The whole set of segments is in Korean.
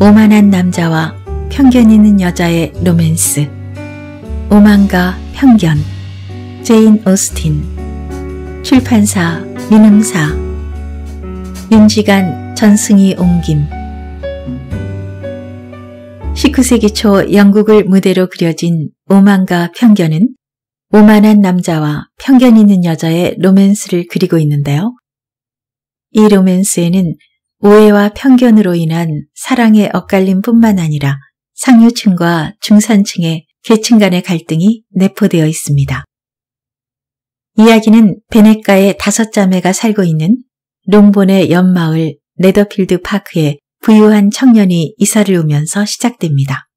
오만한 남자와 편견 있는 여자의 로맨스 오만과 편견 제인 오스틴 출판사 민음사 윤지간 전승희 옹김 19세기 초 영국을 무대로 그려진 오만과 편견은 오만한 남자와 편견 있는 여자의 로맨스를 그리고 있는데요. 이 로맨스에는 오해와 편견으로 인한 사랑의 엇갈림뿐만 아니라 상류층과 중산층의 계층 간의 갈등이 내포되어 있습니다. 이야기는 베네카의 다섯 자매가 살고 있는 롱본의 옆마을 네더필드 파크에 부유한 청년이 이사를 오면서 시작됩니다.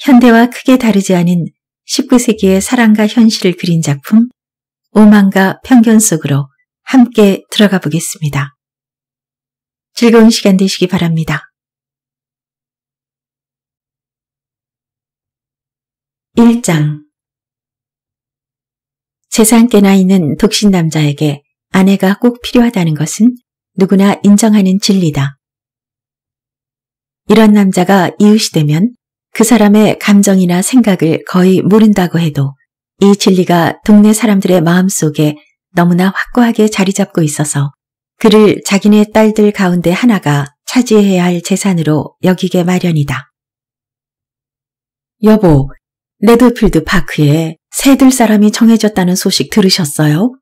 현대와 크게 다르지 않은 19세기의 사랑과 현실을 그린 작품 오만과 편견 속으로 함께 들어가 보겠습니다. 즐거운 시간 되시기 바랍니다. 1장 재산께나 있는 독신 남자에게 아내가 꼭 필요하다는 것은 누구나 인정하는 진리다. 이런 남자가 이웃이 되면 그 사람의 감정이나 생각을 거의 모른다고 해도 이 진리가 동네 사람들의 마음속에 너무나 확고하게 자리 잡고 있어서 그를 자기네 딸들 가운데 하나가 차지해야 할 재산으로 여기게 마련이다. 여보, 레드필드 파크에 새들 사람이 정해졌다는 소식 들으셨어요?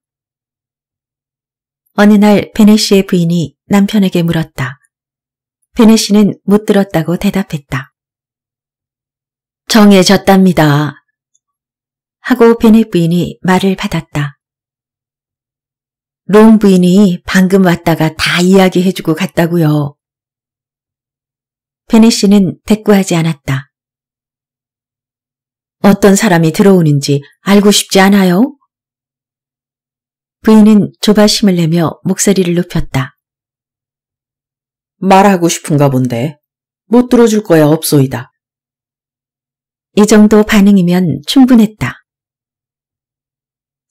어느 날 베네 시의 부인이 남편에게 물었다. 베네 시는못 들었다고 대답했다. 정해졌답니다. 하고 베네 부인이 말을 받았다. 롱 부인이 방금 왔다가 다 이야기해주고 갔다고요. 베네 씨는 대꾸하지 않았다. 어떤 사람이 들어오는지 알고 싶지 않아요? 부인은 조바심을 내며 목소리를 높였다. 말하고 싶은가 본데 못 들어줄 거야 없소이다. 이 정도 반응이면 충분했다.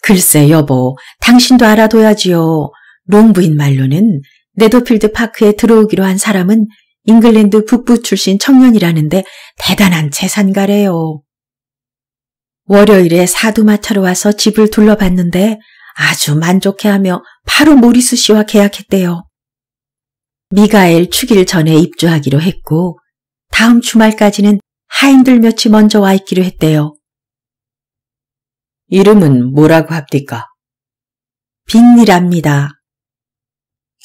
글쎄 여보, 당신도 알아둬야지요. 롱부인 말로는 네더필드 파크에 들어오기로 한 사람은 잉글랜드 북부 출신 청년이라는데 대단한 재산가래요. 월요일에 사두마차로 와서 집을 둘러봤는데 아주 만족해하며 바로 모리스 씨와 계약했대요. 미가엘 축일 전에 입주하기로 했고 다음 주말까지는 하인들 몇이 먼저 와 있기로 했대요. 이름은 뭐라고 합디까? 빈이랍니다.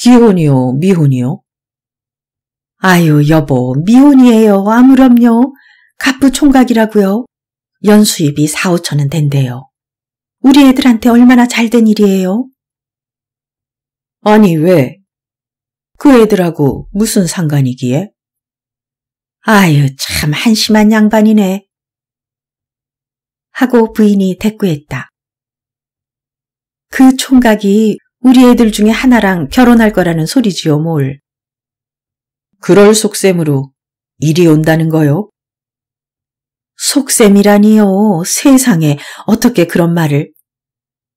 기혼이요, 미혼이요? 아유, 여보, 미혼이에요. 아무렴요. 가부 총각이라고요. 연수입이 4, 5천은 된대요. 우리 애들한테 얼마나 잘된 일이에요? 아니, 왜? 그 애들하고 무슨 상관이기에? 아유, 참 한심한 양반이네. 하고 부인이 대꾸했다. 그 총각이 우리 애들 중에 하나랑 결혼할 거라는 소리지요, 뭘. 그럴 속셈으로 일이 온다는 거요? 속셈이라니요. 세상에 어떻게 그런 말을.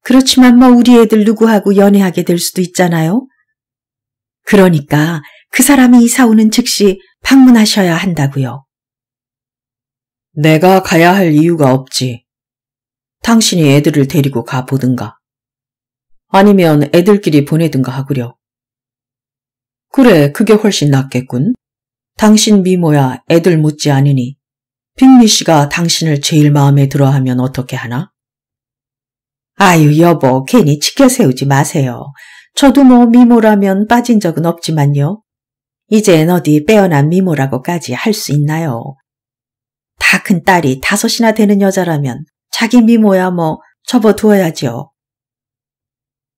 그렇지만 뭐 우리 애들 누구하고 연애하게 될 수도 있잖아요. 그러니까 그 사람이 이사 오는 즉시 방문하셔야 한다고요. 내가 가야 할 이유가 없지. 당신이 애들을 데리고 가보든가. 아니면 애들끼리 보내든가 하구려. 그래, 그게 훨씬 낫겠군. 당신 미모야 애들 못지 않으니 빅리 씨가 당신을 제일 마음에 들어하면 어떻게 하나? 아유 여보 괜히 치켜세우지 마세요. 저도 뭐 미모라면 빠진 적은 없지만요. 이젠 어디 빼어난 미모라고까지 할 수 있나요? 다 큰 딸이 다섯이나 되는 여자라면 자기 미모야 뭐 접어두어야지요.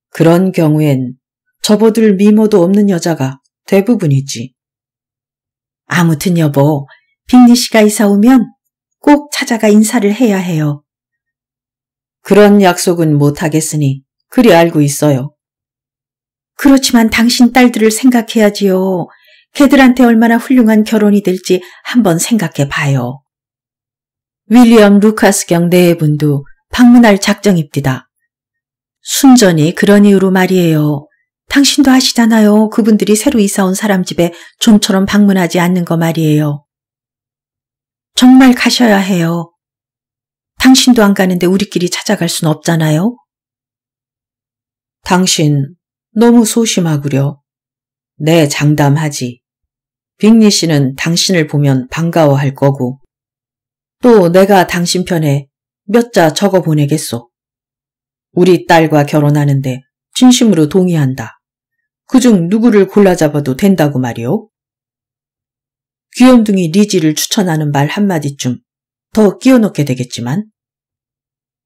그런 경우엔 접어둘 미모도 없는 여자가 대부분이지. 아무튼 여보, 빅리 씨가 이사 오면 꼭 찾아가 인사를 해야 해요. 그런 약속은 못하겠으니 그리 알고 있어요. 그렇지만 당신 딸들을 생각해야지요. 걔들한테 얼마나 훌륭한 결혼이 될지 한번 생각해 봐요. 윌리엄 루카스 경대의 분도 방문할 작정입디다. 순전히 그런 이유로 말이에요. 당신도 아시잖아요. 그분들이 새로 이사온 사람 집에 좀처럼 방문하지 않는 거 말이에요. 정말 가셔야 해요. 당신도 안 가는데 우리끼리 찾아갈 순 없잖아요. 당신 너무 소심하구려. 네, 장담하지. 빅리 씨는 당신을 보면 반가워할 거고 또 내가 당신 편에 몇 자 적어 보내겠소. 우리 딸과 결혼하는데 진심으로 동의한다. 그중 누구를 골라 잡아도 된다고 말이오. 귀염둥이 리지를 추천하는 말 한마디쯤 더끼워놓게 되겠지만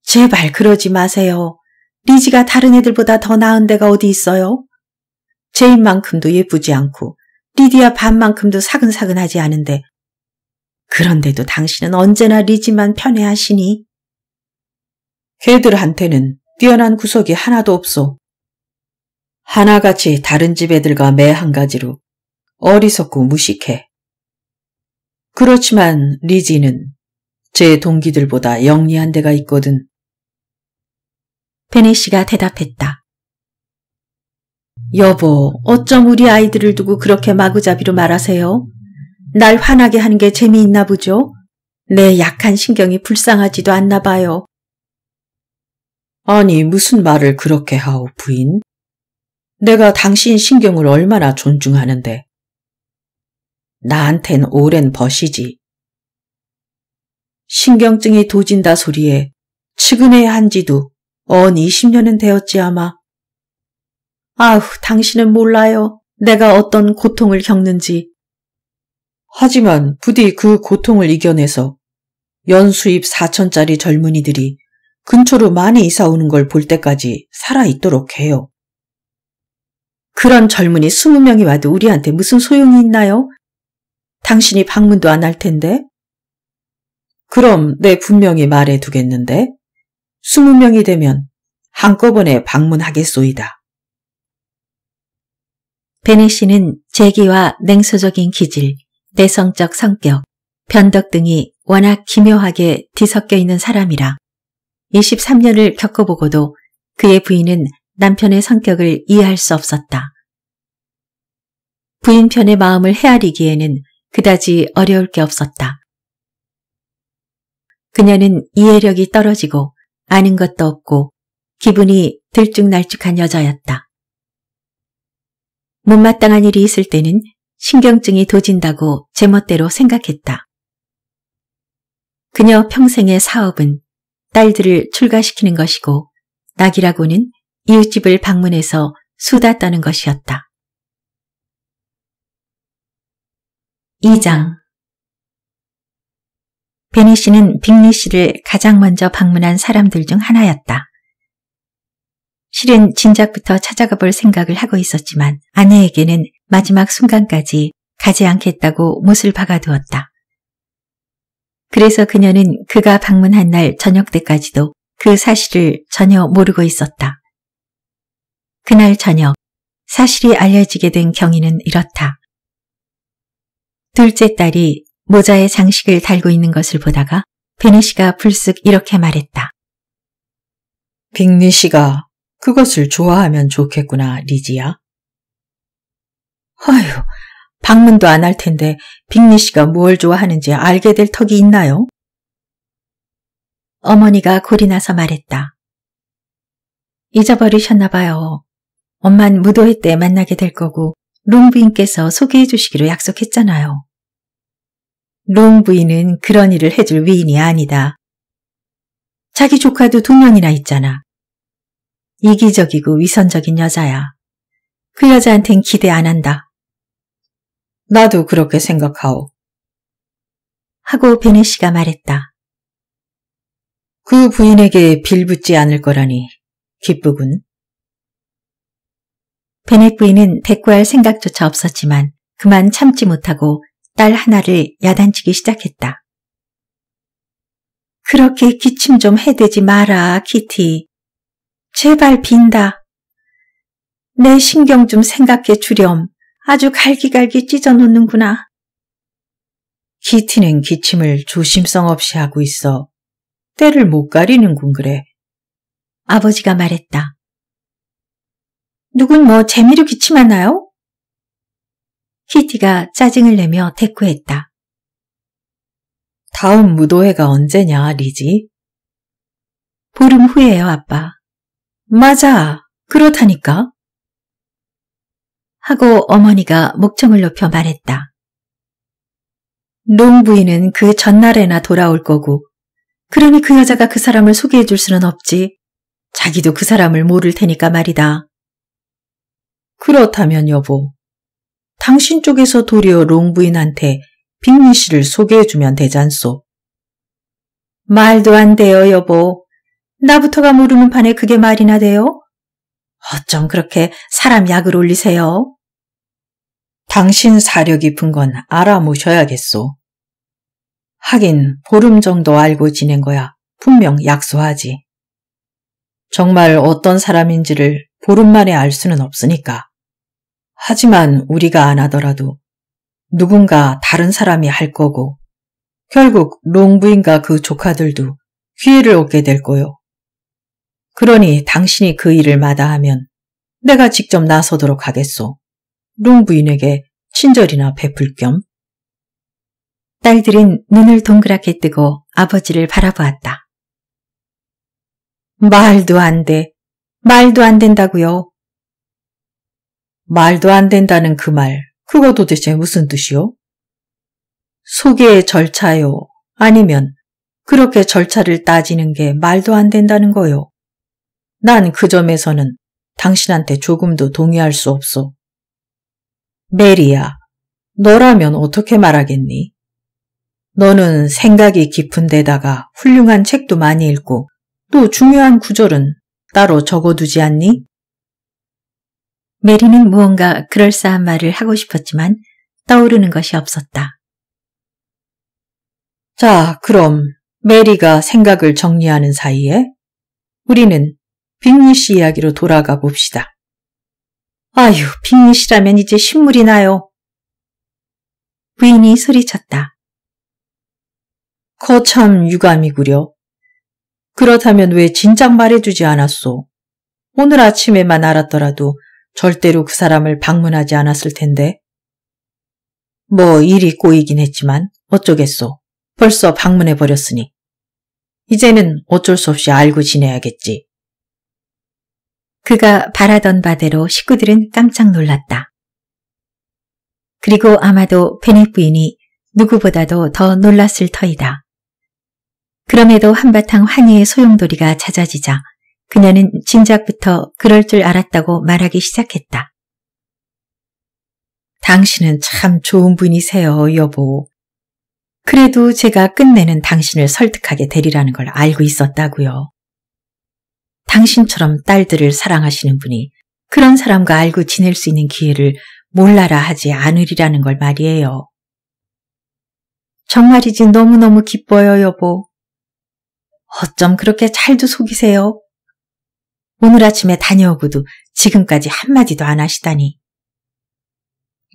제발 그러지 마세요. 리지가 다른 애들보다 더 나은 데가 어디 있어요? 제인만큼도 예쁘지 않고 리디아 반만큼도 사근사근하지 않은데 그런데도 당신은 언제나 리지만 편애하시니. 헤들한테는 뛰어난 구석이 하나도 없소. 하나같이 다른 집 애들과 매 한 가지로 어리석고 무식해. 그렇지만 리지는 제 동기들보다 영리한 데가 있거든. 베네시가 대답했다. 여보, 어쩜 우리 아이들을 두고 그렇게 마구잡이로 말하세요? 날 화나게 하는 게 재미있나 보죠? 내 약한 신경이 불쌍하지도 않나 봐요. 아니, 무슨 말을 그렇게 하오, 부인? 내가 당신 신경을 얼마나 존중하는데. 나한텐 오랜 벗이지. 신경증이 도진다 소리에 측은해야 한 지도 언 20년은 되었지 아마. 아후 당신은 몰라요. 내가 어떤 고통을 겪는지. 하지만 부디 그 고통을 이겨내서 연수입 4천짜리 젊은이들이 근처로 많이 이사오는 걸 볼 때까지 살아있도록 해요. 그런 젊은이 20명이 와도 우리한테 무슨 소용이 있나요? 당신이 방문도 안 할 텐데? 그럼 내 네 분명히 말해두겠는데 20명이 되면 한꺼번에 방문하겠소이다. 베네 시는 재기와 냉소적인 기질, 내성적 성격, 변덕 등이 워낙 기묘하게 뒤섞여 있는 사람이라 23년을 겪어보고도 그의 부인은 남편의 성격을 이해할 수 없었다. 부인 편의 마음을 헤아리기에는 그다지 어려울 게 없었다. 그녀는 이해력이 떨어지고 아는 것도 없고 기분이 들쭉날쭉한 여자였다. 못마땅한 일이 있을 때는 신경증이 도진다고 제멋대로 생각했다. 그녀 평생의 사업은 딸들을 출가시키는 것이고 낙이라고는 이웃집을 방문해서 수다 떠는 것이었다. 2장 베니 씨는 빅리 씨를 가장 먼저 방문한 사람들 중 하나였다. 실은 진작부터 찾아가 볼 생각을 하고 있었지만 아내에게는 마지막 순간까지 가지 않겠다고 못을 박아두었다. 그래서 그녀는 그가 방문한 날 저녁 때까지도 그 사실을 전혀 모르고 있었다. 그날 저녁 사실이 알려지게 된 경위는 이렇다. 둘째 딸이 모자에 장식을 달고 있는 것을 보다가 베니 씨가 불쑥 이렇게 말했다. 빅니 씨가 그것을 좋아하면 좋겠구나, 리지야. 아휴, 방문도 안 할 텐데 빅리 씨가 뭘 좋아하는지 알게 될 턱이 있나요? 어머니가 골이 나서 말했다. 잊어버리셨나 봐요. 엄만 무도회 때 만나게 될 거고 롱 부인께서 소개해 주시기로 약속했잖아요. 롱 부인은 그런 일을 해줄 위인이 아니다. 자기 조카도 두 명이나 있잖아. 이기적이고 위선적인 여자야. 그 여자한텐 기대 안 한다. 나도 그렇게 생각하오. 하고 베네 씨가 말했다. 그 부인에게 빌붙지 않을 거라니 기쁘군. 베넷 부인은 대꾸할 생각조차 없었지만 그만 참지 못하고 딸 하나를 야단치기 시작했다. 그렇게 기침 좀 해대지 마라, 키티. 제발 빈다. 내 신경 좀 생각해 주렴. 아주 갈기갈기 찢어놓는구나. 키티는 기침을 조심성 없이 하고 있어. 때를 못 가리는군 그래. 아버지가 말했다. 누군 뭐 재미로 기침하나요? 키티가 짜증을 내며 대꾸했다. 다음 무도회가 언제냐, 리지? 보름 후에요, 아빠. 맞아. 그렇다니까. 하고 어머니가 목청을 높여 말했다. 롱 부인은 그 전날에나 돌아올 거고, 그러니 그 여자가 그 사람을 소개해 줄 수는 없지. 자기도 그 사람을 모를 테니까 말이다. 그렇다면 여보, 당신 쪽에서 도리어 롱 부인한테 빅리 씨를 소개해 주면 되잖소. 말도 안 돼요, 여보. 나부터가 모르는 판에 그게 말이나 돼요? 어쩜 그렇게 사람 약을 올리세요? 당신 사려 깊은 건 알아모셔야겠소. 하긴 보름 정도 알고 지낸 거야 분명 약소하지. 정말 어떤 사람인지를 보름 만에 알 수는 없으니까. 하지만 우리가 안 하더라도 누군가 다른 사람이 할 거고 결국 롱부인과 그 조카들도 기회를 얻게 될 거요. 그러니 당신이 그 일을 마다하면 내가 직접 나서도록 하겠소. 룽 부인에게 친절이나 베풀 겸. 딸들은 눈을 동그랗게 뜨고 아버지를 바라보았다. 말도 안 돼. 말도 안 된다고요. 말도 안 된다는 그 말, 그거 도대체 무슨 뜻이요? 소개의 절차요. 아니면 그렇게 절차를 따지는 게 말도 안 된다는 거요. 난그 점에서는 당신한테 조금도 동의할 수 없소. 메리야, 너라면 어떻게 말하겠니? 너는 생각이 깊은 데다가 훌륭한 책도 많이 읽고 또 중요한 구절은 따로 적어두지 않니? 메리는 무언가 그럴싸한 말을 하고 싶었지만 떠오르는 것이 없었다. 자, 그럼 메리가 생각을 정리하는 사이에 우리는 빅리 씨 이야기로 돌아가 봅시다. 아유, 빅리 씨라면 이제 식물이 나요. 부인이 소리쳤다. 거 참 유감이구려. 그렇다면 왜 진작 말해주지 않았소? 오늘 아침에만 알았더라도 절대로 그 사람을 방문하지 않았을 텐데. 뭐 일이 꼬이긴 했지만 어쩌겠소. 벌써 방문해버렸으니. 이제는 어쩔 수 없이 알고 지내야겠지. 그가 바라던 바대로 식구들은 깜짝 놀랐다. 그리고 아마도 베넷 부인이 누구보다도 더 놀랐을 터이다. 그럼에도 한바탕 환희의 소용돌이가 잦아지자 그녀는 진작부터 그럴 줄 알았다고 말하기 시작했다. 당신은 참 좋은 분이세요, 여보. 그래도 제가 끝내는 당신을 설득하게 되리라는 걸 알고 있었다고요. 당신처럼 딸들을 사랑하시는 분이 그런 사람과 알고 지낼 수 있는 기회를 몰라라 하지 않으리라는 걸 말이에요. 정말이지 너무너무 기뻐요, 여보. 어쩜 그렇게 잘도 속이세요? 오늘 아침에 다녀오고도 지금까지 한마디도 안 하시다니.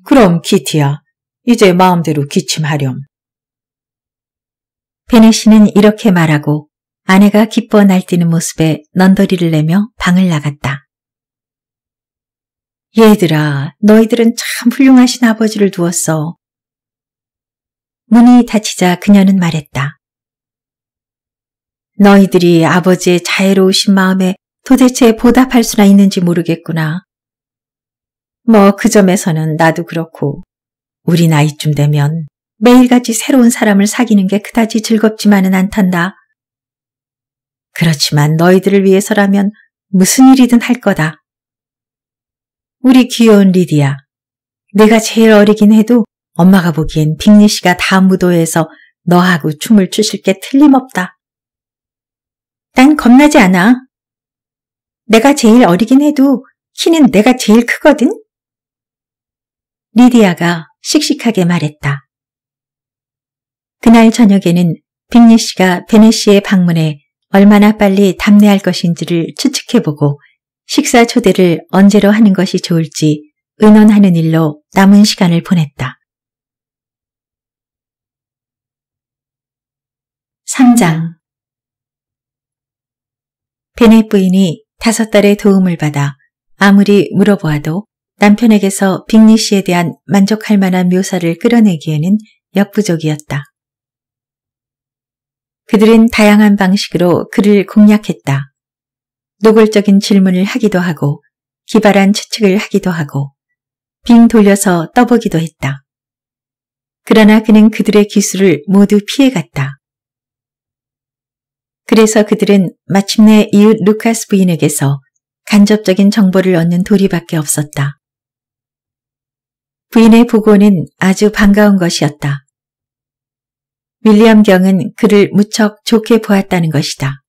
그럼 키티야, 이제 마음대로 기침하렴. 베네 씨는 이렇게 말하고 아내가 기뻐 날뛰는 모습에 넌더리를 내며 방을 나갔다. 얘들아, 너희들은 참 훌륭하신 아버지를 두었어. 문이 닫히자 그녀는 말했다. 너희들이 아버지의 자애로우신 마음에 도대체 보답할 수나 있는지 모르겠구나. 뭐 그 점에서는 나도 그렇고 우리 나이쯤 되면 매일같이 새로운 사람을 사귀는 게 그다지 즐겁지만은 않단다. 그렇지만 너희들을 위해서라면 무슨 일이든 할 거다. 우리 귀여운 리디아 내가 제일 어리긴 해도 엄마가 보기엔 빅리 씨가 다음 무도회에서 너하고 춤을 추실 게 틀림없다. 난 겁나지 않아. 내가 제일 어리긴 해도 키는 내가 제일 크거든. 리디아가 씩씩하게 말했다. 그날 저녁에는 빅리 씨가 베네시에 방문해 얼마나 빨리 답례할 것인지를 추측해보고 식사 초대를 언제로 하는 것이 좋을지 의논하는 일로 남은 시간을 보냈다. 3장 베넷 부인이 다섯 달의 도움을 받아 아무리 물어보아도 남편에게서 빅리 씨에 대한 만족할 만한 묘사를 끌어내기에는 역부족이었다. 그들은 다양한 방식으로 그를 공략했다. 노골적인 질문을 하기도 하고 기발한 추측을 하기도 하고 빙 돌려서 떠보기도 했다. 그러나 그는 그들의 기술을 모두 피해갔다. 그래서 그들은 마침내 이웃 루카스 부인에게서 간접적인 정보를 얻는 도리밖에 없었다. 부인의 보고는 아주 반가운 것이었다. 윌리엄 경은 그를 무척 좋게 보았다는 것이다.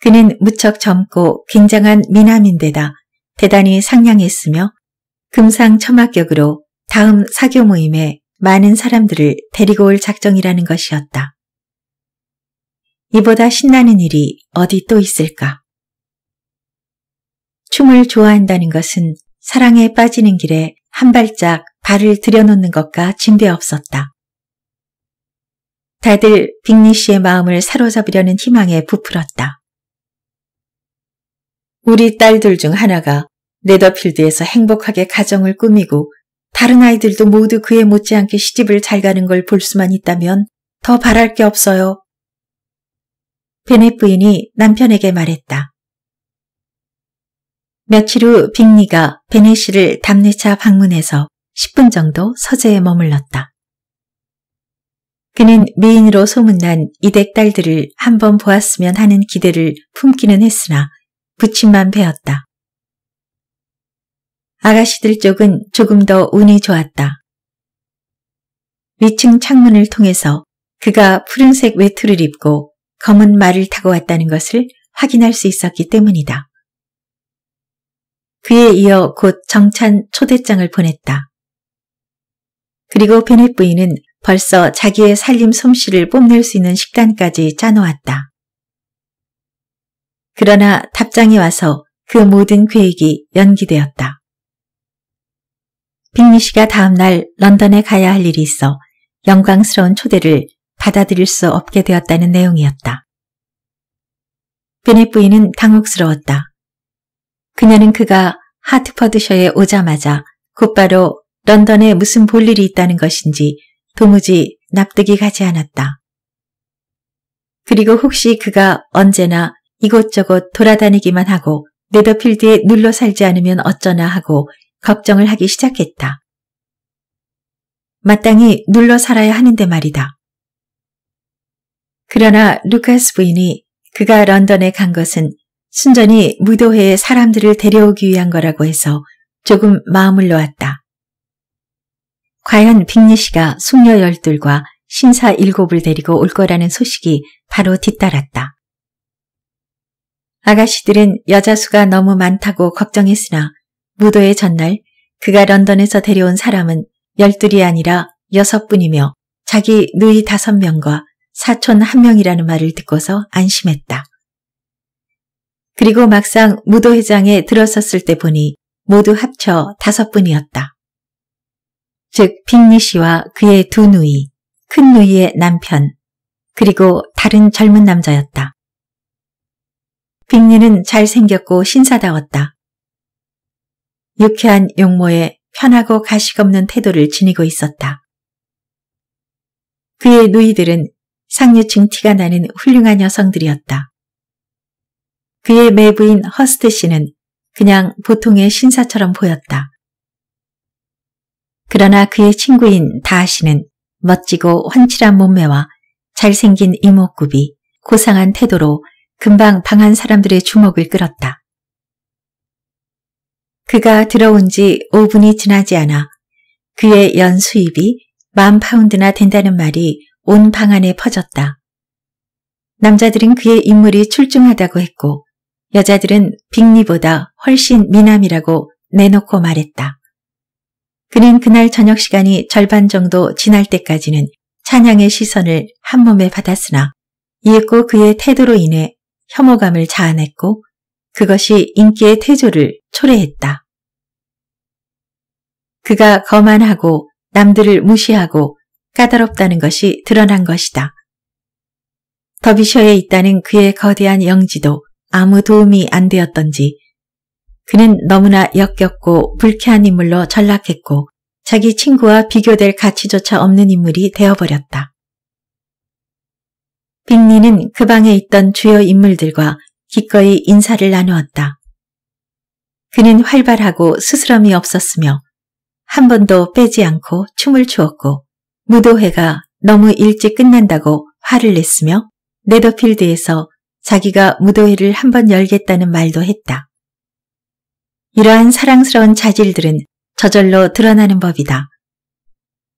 그는 무척 젊고 굉장한 미남인데다 대단히 상냥했으며 금상첨학격으로 다음 사교 모임에 많은 사람들을 데리고 올 작정이라는 것이었다. 이보다 신나는 일이 어디 또 있을까? 춤을 좋아한다는 것은 사랑에 빠지는 길에 한 발짝 발을 들여놓는 것과 진배 없었다. 다들 빅리 씨의 마음을 사로잡으려는 희망에 부풀었다. 우리 딸들 중 하나가 네더필드에서 행복하게 가정을 꾸미고 다른 아이들도 모두 그에 못지않게 시집을 잘 가는 걸 볼 수만 있다면 더 바랄 게 없어요. 베넷 부인이 남편에게 말했다. 며칠 후 빅리가 베넷 씨를 담내차 방문해서 10분 정도 서재에 머물렀다. 그는 미인으로 소문난 이댁 딸들을 한번 보았으면 하는 기대를 품기는 했으나 부침만 배었다. 아가씨들 쪽은 조금 더 운이 좋았다. 위층 창문을 통해서 그가 푸른색 외투를 입고 검은 말을 타고 왔다는 것을 확인할 수 있었기 때문이다. 그에 이어 곧 정찬 초대장을 보냈다. 그리고 베넷 부인은 벌써 자기의 살림 솜씨를 뽐낼 수 있는 식단까지 짜놓았다. 그러나 답장이 와서 그 모든 계획이 연기되었다. 빅리 씨가 다음날 런던에 가야 할 일이 있어 영광스러운 초대를 받아들일 수 없게 되었다는 내용이었다. 베넷 부인은 당혹스러웠다. 그녀는 그가 하트퍼드셔에 오자마자 곧바로 런던에 무슨 볼 일이 있다는 것인지 도무지 납득이 가지 않았다. 그리고 혹시 그가 언제나 이곳저곳 돌아다니기만 하고 네더필드에 눌러 살지 않으면 어쩌나 하고 걱정을 하기 시작했다. 마땅히 눌러 살아야 하는데 말이다. 그러나 루카스 부인이 그가 런던에 간 것은 순전히 무도회에 사람들을 데려오기 위한 거라고 해서 조금 마음을 놓았다. 과연 빅리 씨가 숙녀 열2과 신사 일곱을 데리고 올 거라는 소식이 바로 뒤따랐다. 아가씨들은 여자 수가 너무 많다고 걱정했으나 무도의 전날 그가 런던에서 데려온 사람은 열둘이 아니라 여섯 뿐이며 자기 누이 다섯 명과 사촌 한명이라는 말을 듣고서 안심했다. 그리고 막상 무도회장에 들어섰을 때 보니 모두 합쳐 다섯 분이었다 즉 빅리 씨와 그의 두 누이, 큰 누이의 남편, 그리고 다른 젊은 남자였다. 빅리는 잘생겼고 신사다웠다. 유쾌한 용모에 편하고 가식없는 태도를 지니고 있었다. 그의 누이들은 상류층 티가 나는 훌륭한 여성들이었다. 그의 매부인 허스트 씨는 그냥 보통의 신사처럼 보였다. 그러나 그의 친구인 다시는 멋지고 환칠한 몸매와 잘생긴 이목구비, 고상한 태도로 금방 방한 사람들의 주목을 끌었다. 그가 들어온 지 5분이 지나지 않아 그의 연 수입이 만 파운드나 된다는 말이 온 방안에 퍼졌다. 남자들은 그의 인물이 출중하다고 했고 여자들은 빅리보다 훨씬 미남이라고 내놓고 말했다. 그는 그날 저녁 시간이 절반 정도 지날 때까지는 찬양의 시선을 한 몸에 받았으나 이윽고 그의 태도로 인해 혐오감을 자아냈고 그것이 인기의 태조를 초래했다. 그가 거만하고 남들을 무시하고 까다롭다는 것이 드러난 것이다. 더비셔에 있다는 그의 거대한 영지도 아무 도움이 안 되었던지 그는 너무나 역겹고 불쾌한 인물로 전락했고 자기 친구와 비교될 가치조차 없는 인물이 되어버렸다. 빅리는 그 방에 있던 주요 인물들과 기꺼이 인사를 나누었다. 그는 활발하고 스스럼이 없었으며 한 번도 빼지 않고 춤을 추었고 무도회가 너무 일찍 끝난다고 화를 냈으며 네더필드에서 자기가 무도회를 한 번 열겠다는 말도 했다. 이러한 사랑스러운 자질들은 저절로 드러나는 법이다.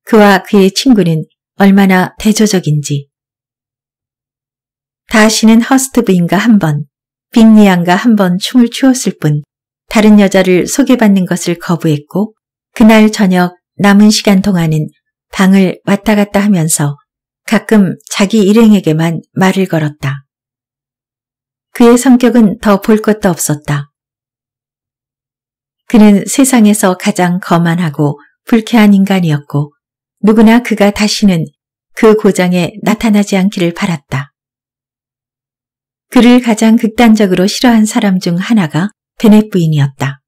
그와 그의 친구는 얼마나 대조적인지. 다시는 허스트 부인과 한 번, 빅리안과 한 번 춤을 추었을 뿐 다른 여자를 소개받는 것을 거부했고 그날 저녁 남은 시간 동안은 방을 왔다 갔다 하면서 가끔 자기 일행에게만 말을 걸었다. 그의 성격은 더 볼 것도 없었다. 그는 세상에서 가장 거만하고 불쾌한 인간이었고 누구나 그가 다시는 그 고장에 나타나지 않기를 바랐다. 그를 가장 극단적으로 싫어한 사람 중 하나가 베넷 부인이었다.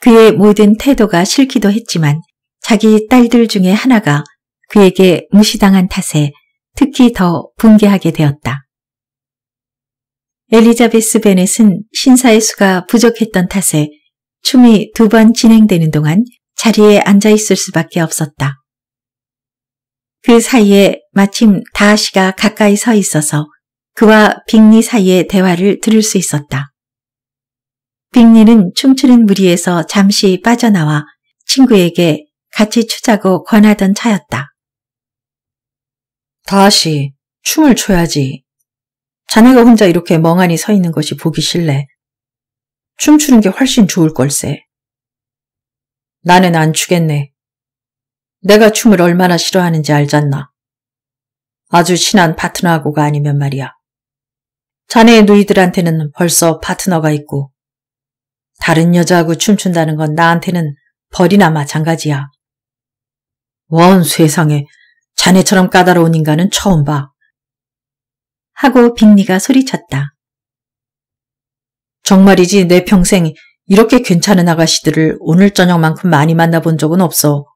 그의 모든 태도가 싫기도 했지만 자기 딸들 중에 하나가 그에게 무시당한 탓에 특히 더 붕괴하게 되었다. 엘리자베스 베넷은 신사의 수가 부족했던 탓에 춤이 두 번 진행되는 동안 자리에 앉아 있을 수밖에 없었다. 그 사이에 마침 다하시가 가까이 서 있어서 그와 빅리 사이의 대화를 들을 수 있었다. 빅리는 춤추는 무리에서 잠시 빠져나와 친구에게 같이 추자고 권하던 차였다. 다하씨, 춤을 춰야지. 자네가 혼자 이렇게 멍하니 서 있는 것이 보기 싫네. 춤추는 게 훨씬 좋을 걸세. 나는 안 추겠네. 내가 춤을 얼마나 싫어하는지 알잖나. 아주 친한 파트너하고가 아니면 말이야. 자네의 누이들한테는 벌써 파트너가 있고 다른 여자하고 춤춘다는 건 나한테는 벌이나 마찬가지야. 원 세상에 자네처럼 까다로운 인간은 처음 봐. 하고 빅리가 소리쳤다. 정말이지 내 평생 이렇게 괜찮은 아가씨들을 오늘 저녁만큼 많이 만나본 적은 없어.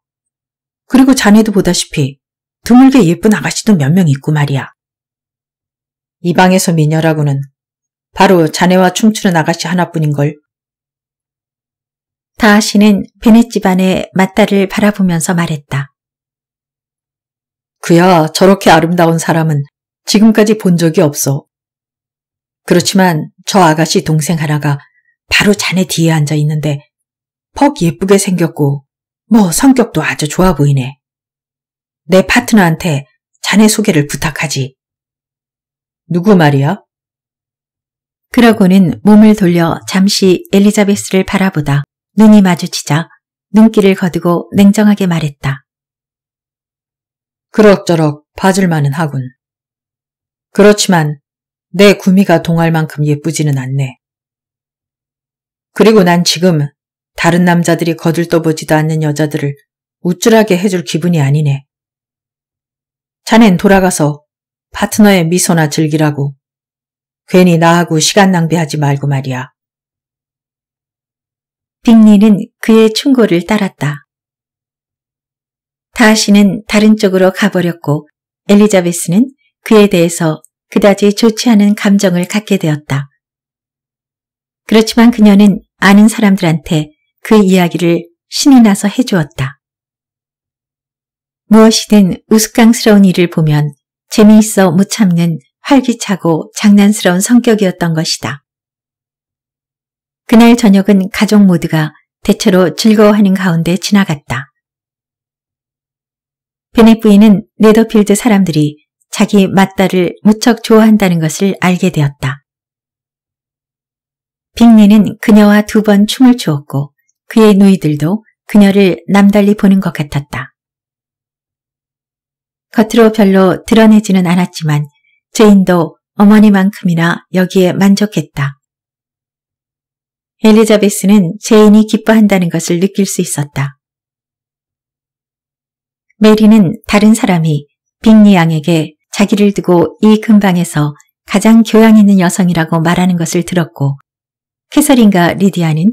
그리고 자네도 보다시피 드물게 예쁜 아가씨도 몇 명 있고 말이야. 이 방에서 미녀라고는 바로 자네와 춤추는 아가씨 하나뿐인걸. 다아 씨는 베넷 집안의 맞다를 바라보면서 말했다. 그야 저렇게 아름다운 사람은 지금까지 본 적이 없어. 그렇지만 저 아가씨 동생 하나가 바로 자네 뒤에 앉아 있는데 퍽 예쁘게 생겼고 뭐 성격도 아주 좋아 보이네. 내 파트너한테 자네 소개를 부탁하지. 누구 말이야? 그러고는 몸을 돌려 잠시 엘리자베스를 바라보다 눈이 마주치자 눈길을 거두고 냉정하게 말했다. 그럭저럭 봐줄만은 하군. 그렇지만 내 구미가 동할 만큼 예쁘지는 않네. 그리고 난 지금 다른 남자들이 거들떠보지도 않는 여자들을 우쭐하게 해줄 기분이 아니네. 자넨 돌아가서 파트너의 미소나 즐기라고. 괜히 나하고 시간 낭비하지 말고 말이야. 빅리는 그의 충고를 따랐다. 다시는 다른 쪽으로 가버렸고 엘리자베스는 그에 대해서 그다지 좋지 않은 감정을 갖게 되었다. 그렇지만 그녀는 아는 사람들한테 그 이야기를 신이 나서 해주었다. 무엇이든 우스꽝스러운 일을 보면 재미있어 못 참는 활기차고 장난스러운 성격이었던 것이다. 그날 저녁은 가족 모두가 대체로 즐거워하는 가운데 지나갔다. 베네 부인은 네더필드 사람들이 자기 맞다를 무척 좋아한다는 것을 알게 되었다. 빅리는 그녀와 두 번 춤을 추었고 그의 누이들도 그녀를 남달리 보는 것 같았다. 겉으로 별로 드러내지는 않았지만 제인도 어머니만큼이나 여기에 만족했다. 엘리자베스는 제인이 기뻐한다는 것을 느낄 수 있었다. 메리는 다른 사람이 빅리 양에게 자기를 두고 이 근방에서 가장 교양 있는 여성이라고 말하는 것을 들었고 캐서린과 리디아는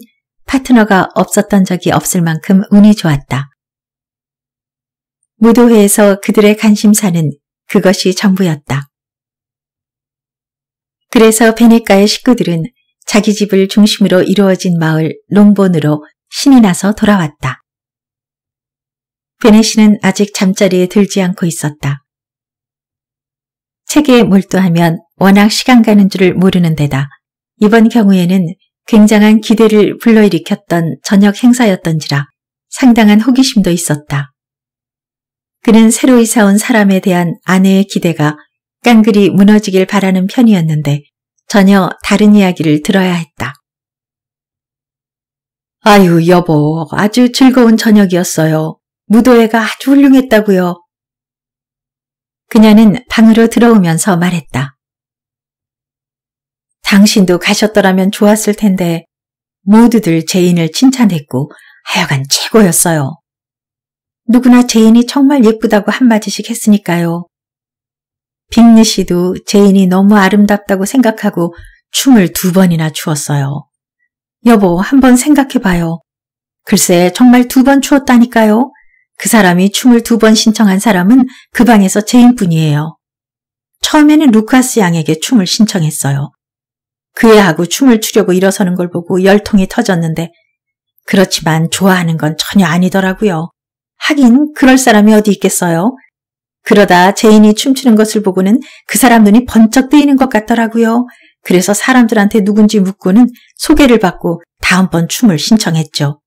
파트너가 없었던 적이 없을 만큼 운이 좋았다. 무도회에서 그들의 관심사는 그것이 전부였다. 그래서 베네카의 식구들은 자기 집을 중심으로 이루어진 마을 롱본으로 신이 나서 돌아왔다. 베네시는 아직 잠자리에 들지 않고 있었다. 책에 몰두하면 워낙 시간 가는 줄을 모르는 데다 이번 경우에는 굉장한 기대를 불러일으켰던 저녁 행사였던지라 상당한 호기심도 있었다. 그는 새로 이사온 사람에 대한 아내의 기대가 깡그리 무너지길 바라는 편이었는데 전혀 다른 이야기를 들어야 했다. 아유 여보 아주 즐거운 저녁이었어요. 무도회가 아주 훌륭했다고요. 그녀는 방으로 들어오면서 말했다. 당신도 가셨더라면 좋았을 텐데 모두들 제인을 칭찬했고 하여간 최고였어요. 누구나 제인이 정말 예쁘다고 한마디씩 했으니까요. 빅리 씨도 제인이 너무 아름답다고 생각하고 춤을 두 번이나 추었어요. 여보, 한번 생각해봐요. 글쎄, 정말 두 번 추었다니까요. 그 사람이 춤을 두 번 신청한 사람은 그 방에서 제인뿐이에요. 처음에는 루카스 양에게 춤을 신청했어요. 그의하고 춤을 추려고 일어서는 걸 보고 열통이 터졌는데 그렇지만 좋아하는 건 전혀 아니더라고요. 하긴 그럴 사람이 어디 있겠어요. 그러다 제인이 춤추는 것을 보고는 그 사람 눈이 번쩍 뜨이는 것 같더라고요. 그래서 사람들한테 누군지 묻고는 소개를 받고 다음번 춤을 신청했죠.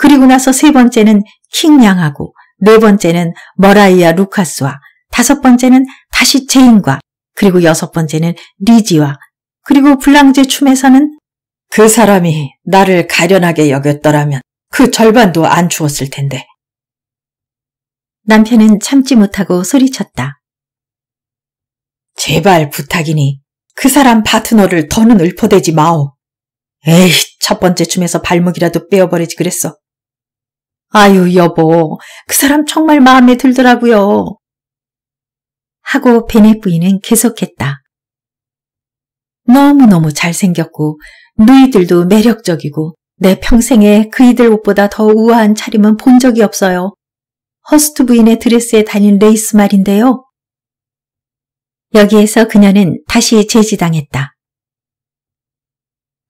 그리고 나서 세 번째는 킹양하고 네 번째는 머라이아 루카스와 다섯 번째는 다시 제인과 그리고 여섯 번째는 리지와 그리고 블랑제 춤에서는 그 사람이 나를 가련하게 여겼더라면 그 절반도 안 주었을 텐데. 남편은 참지 못하고 소리쳤다. 제발 부탁이니 그 사람 파트너를 더는 읊어대지 마오. 에이, 첫 번째 춤에서 발목이라도 빼어버리지 그랬어. 아유, 여보, 그 사람 정말 마음에 들더라고요. 하고 베넷 부인은 계속했다. 너무너무 잘생겼고 누이들도 매력적이고 내 평생에 그이들 옷보다 더 우아한 차림은 본 적이 없어요. 허스트 부인의 드레스에 다닌 레이스 말인데요. 여기에서 그녀는 다시 제지당했다.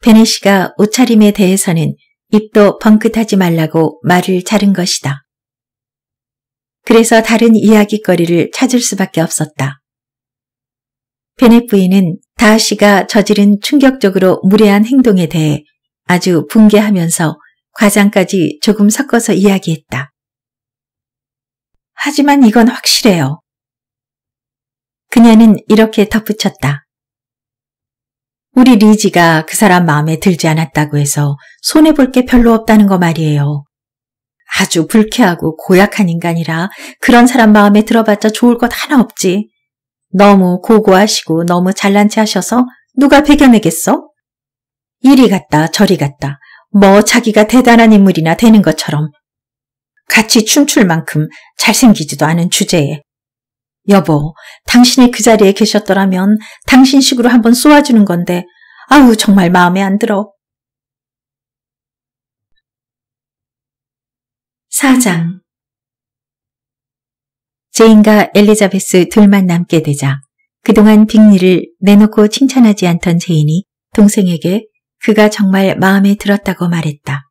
베네시가 옷차림에 대해서는 입도 벙긋하지 말라고 말을 자른 것이다. 그래서 다른 이야기거리를 찾을 수밖에 없었다. 베네프이는 다하시가 저지른 충격적으로 무례한 행동에 대해 아주 붕괴하면서 과장까지 조금 섞어서 이야기했다. 하지만 이건 확실해요. 그녀는 이렇게 덧붙였다. 우리 리지가 그 사람 마음에 들지 않았다고 해서 손해볼 게 별로 없다는 거 말이에요. 아주 불쾌하고 고약한 인간이라 그런 사람 마음에 들어봤자 좋을 것 하나 없지. 너무 고고하시고 너무 잘난 체 하셔서 누가 배겨내겠어? 이리 갔다 저리 갔다 뭐 자기가 대단한 인물이나 되는 것처럼 같이 춤출 만큼 잘생기지도 않은 주제에 여보, 당신이 그 자리에 계셨더라면 당신식으로 한번 쏘아주는 건데, 아우, 정말 마음에 안 들어. 사장 제인과 엘리자베스 둘만 남게 되자 그동안 빅리를 내놓고 칭찬하지 않던 제인이 동생에게 그가 정말 마음에 들었다고 말했다.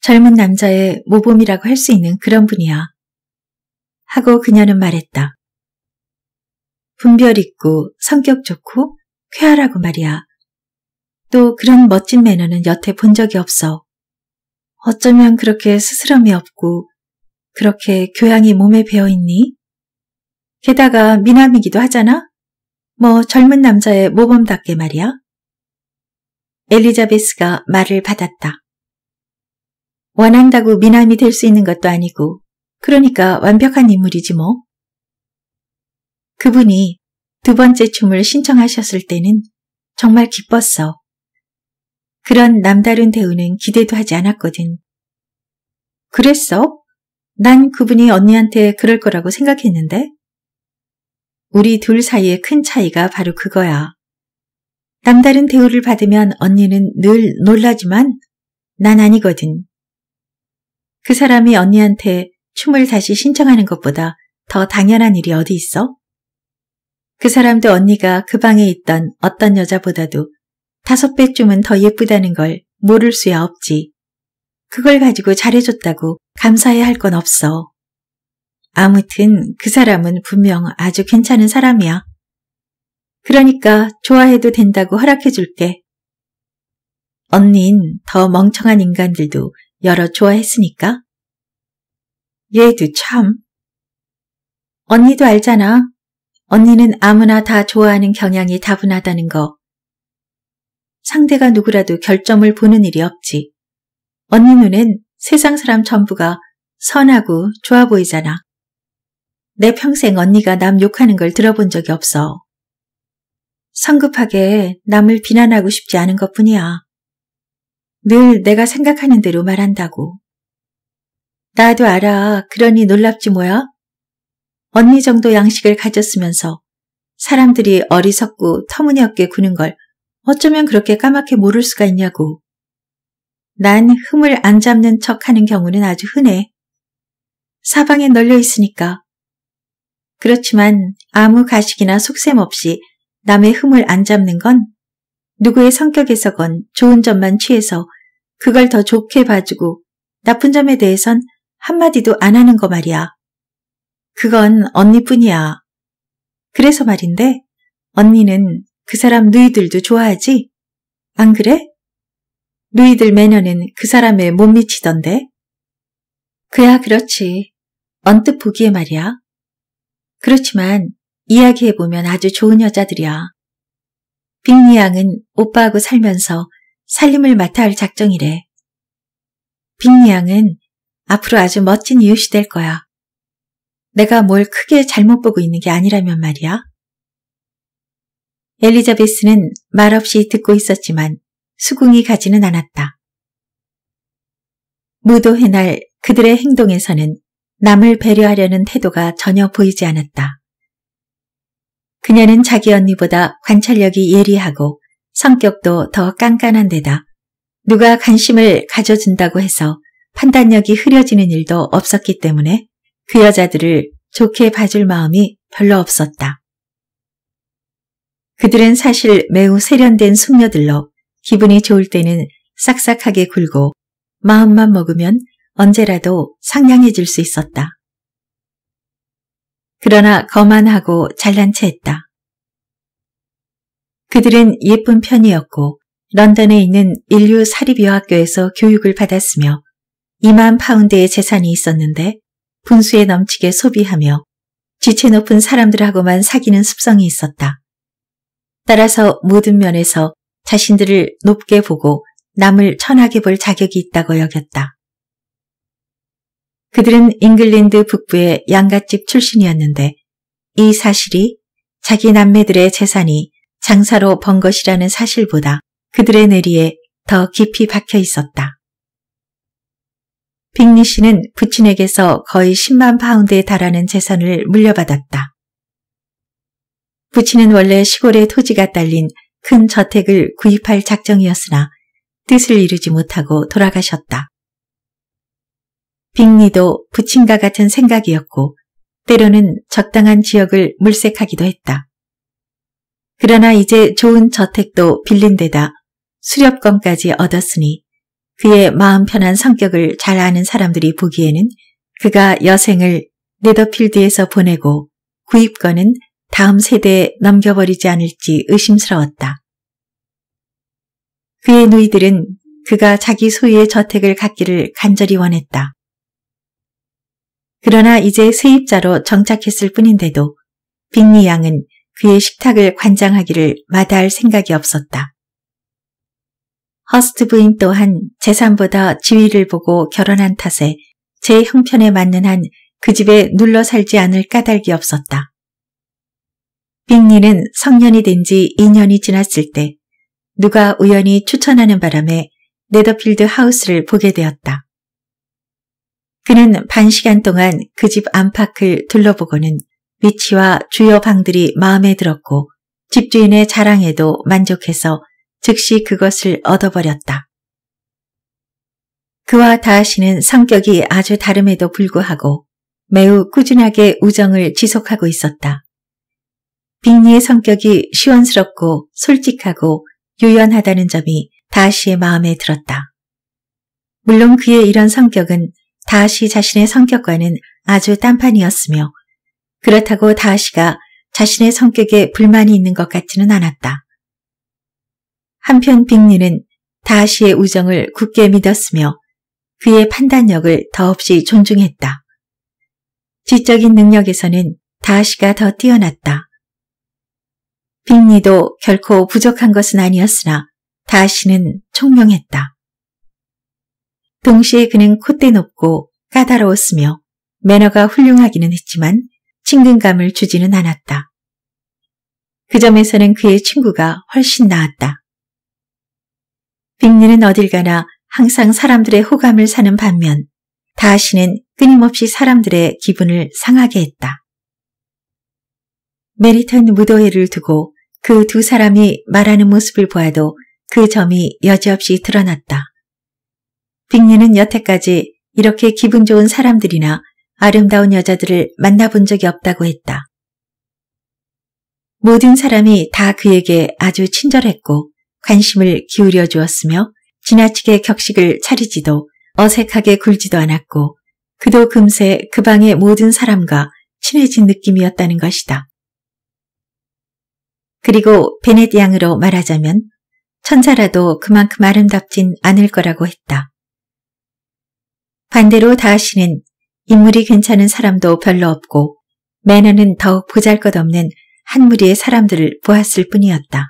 젊은 남자의 모범이라고 할 수 있는 그런 분이야. 하고 그녀는 말했다. 분별 있고 성격 좋고 쾌활하고 말이야. 또 그런 멋진 매너는 여태 본 적이 없어. 어쩌면 그렇게 스스럼이 없고 그렇게 교양이 몸에 배어 있니? 게다가 미남이기도 하잖아? 뭐 젊은 남자의 모범답게 말이야. 엘리자베스가 말을 받았다. 원한다고 미남이 될 수 있는 것도 아니고 그러니까 완벽한 인물이지 뭐. 그분이 두 번째 춤을 신청하셨을 때는 정말 기뻤어. 그런 남다른 대우는 기대도 하지 않았거든. 그랬어? 난 그분이 언니한테 그럴 거라고 생각했는데? 우리 둘 사이의 큰 차이가 바로 그거야. 남다른 대우를 받으면 언니는 늘 놀라지만 난 아니거든. 그 사람이 언니한테 춤을 다시 신청하는 것보다 더 당연한 일이 어디 있어? 그 사람도 언니가 그 방에 있던 어떤 여자보다도 다섯 배쯤은 더 예쁘다는 걸 모를 수야 없지. 그걸 가지고 잘해줬다고 감사해야 할 건 없어. 아무튼 그 사람은 분명 아주 괜찮은 사람이야. 그러니까 좋아해도 된다고 허락해줄게. 언니는더 멍청한 인간들도 여러 좋아했으니까. 얘도 참. 언니도 알잖아. 언니는 아무나 다 좋아하는 경향이 다분하다는 거. 상대가 누구라도 결점을 보는 일이 없지. 언니 눈엔 세상 사람 전부가 선하고 좋아 보이잖아. 내 평생 언니가 남 욕하는 걸 들어본 적이 없어. 성급하게 남을 비난하고 싶지 않은 것 뿐이야. 늘 내가 생각하는 대로 말한다고. 나도 알아. 그러니 놀랍지 뭐야? 언니 정도 양식을 가졌으면서 사람들이 어리석고 터무니없게 구는 걸 어쩌면 그렇게 까맣게 모를 수가 있냐고. 난 흠을 안 잡는 척 하는 경우는 아주 흔해. 사방에 널려 있으니까. 그렇지만 아무 가식이나 속셈 없이 남의 흠을 안 잡는 건 누구의 성격에서건 좋은 점만 취해서 그걸 더 좋게 봐주고 나쁜 점에 대해선 한마디도 안 하는 거 말이야. 그건 언니뿐이야. 그래서 말인데 언니는 그 사람 누이들도 좋아하지? 안 그래? 누이들 매년은 그 사람에 못 미치던데? 그야 그렇지. 언뜻 보기에 말이야. 그렇지만 이야기해보면 아주 좋은 여자들이야. 빅리 양은 오빠하고 살면서 살림을 맡아 할 작정이래. 빅리 양은 앞으로 아주 멋진 이웃이 될 거야. 내가 뭘 크게 잘못 보고 있는 게 아니라면 말이야. 엘리자베스는 말없이 듣고 있었지만 수긍이 가지는 않았다. 무도회 날 그들의 행동에서는 남을 배려하려는 태도가 전혀 보이지 않았다. 그녀는 자기 언니보다 관찰력이 예리하고 성격도 더 깐깐한 데다 누가 관심을 가져준다고 해서 판단력이 흐려지는 일도 없었기 때문에 그 여자들을 좋게 봐줄 마음이 별로 없었다. 그들은 사실 매우 세련된 숙녀들로 기분이 좋을 때는 싹싹하게 굴고 마음만 먹으면 언제라도 상냥해질 수 있었다. 그러나 거만하고 잘난 체했다. 그들은 예쁜 편이었고 런던에 있는 인류 사립여학교에서 교육을 받았으며 2만 파운드의 재산이 있었는데 분수에 넘치게 소비하며 지체 높은 사람들하고만 사귀는 습성이 있었다. 따라서 모든 면에서 자신들을 높게 보고 남을 천하게 볼 자격이 있다고 여겼다. 그들은 잉글랜드 북부의 양갓집 출신이었는데 이 사실이 자기 남매들의 재산이 장사로 번 것이라는 사실보다 그들의 내리에 더 깊이 박혀 있었다. 빅리 씨는 부친에게서 거의 10만 파운드에 달하는 재산을 물려받았다. 부친은 원래 시골에 토지가 딸린 큰 저택을 구입할 작정이었으나 뜻을 이루지 못하고 돌아가셨다. 빅리도 부친과 같은 생각이었고 때로는 적당한 지역을 물색하기도 했다. 그러나 이제 좋은 저택도 빌린 데다 수렵권까지 얻었으니 그의 마음 편한 성격을 잘 아는 사람들이 보기에는 그가 여생을 네더필드에서 보내고 구입권은 다음 세대에 넘겨버리지 않을지 의심스러웠다. 그의 누이들은 그가 자기 소유의 저택을 갖기를 간절히 원했다. 그러나 이제 세입자로 정착했을 뿐인데도 빅리 양은 그의 식탁을 관장하기를 마다할 생각이 없었다. 허스트 부인 또한 재산보다 지위를 보고 결혼한 탓에 제 형편에 맞는 한 그 집에 눌러 살지 않을 까닭이 없었다. 빅리는 성년이 된 지 2년이 지났을 때 누가 우연히 추천하는 바람에 네더필드 하우스를 보게 되었다. 그는 반 시간 동안 그 집 안팎을 둘러보고는 위치와 주요 방들이 마음에 들었고 집주인의 자랑에도 만족해서 즉시 그것을 얻어버렸다. 그와 다하시는 성격이 아주 다름에도 불구하고 매우 꾸준하게 우정을 지속하고 있었다. 빅리의 성격이 시원스럽고 솔직하고 유연하다는 점이 다시의 마음에 들었다. 물론 그의 이런 성격은 다시 자신의 성격과는 아주 딴판이었으며 그렇다고 다시가 자신의 성격에 불만이 있는 것 같지는 않았다. 한편 빅리는 다시의 우정을 굳게 믿었으며 그의 판단력을 더없이 존중했다. 지적인 능력에서는 다시가더 뛰어났다. 빅리도 결코 부족한 것은 아니었으나 다시는 총명했다. 동시에 그는 콧대 높고 까다로웠으며 매너가 훌륭하기는 했지만 친근감을 주지는 않았다. 그 점에서는 그의 친구가 훨씬 나았다. 빅리는 어딜 가나 항상 사람들의 호감을 사는 반면 다시는 끊임없이 사람들의 기분을 상하게 했다. 메리턴 무도회를 두고 그 두 사람이 말하는 모습을 보아도 그 점이 여지없이 드러났다. 빅리는 여태까지 이렇게 기분 좋은 사람들이나 아름다운 여자들을 만나본 적이 없다고 했다. 모든 사람이 다 그에게 아주 친절했고 관심을 기울여 주었으며 지나치게 격식을 차리지도 어색하게 굴지도 않았고 그도 금세 그 방의 모든 사람과 친해진 느낌이었다는 것이다. 그리고 베넷 양으로 말하자면 천사라도 그만큼 아름답진 않을 거라고 했다. 반대로 다하시는 인물이 괜찮은 사람도 별로 없고 매너는 더욱 보잘것없는 한 무리의 사람들을 보았을 뿐이었다.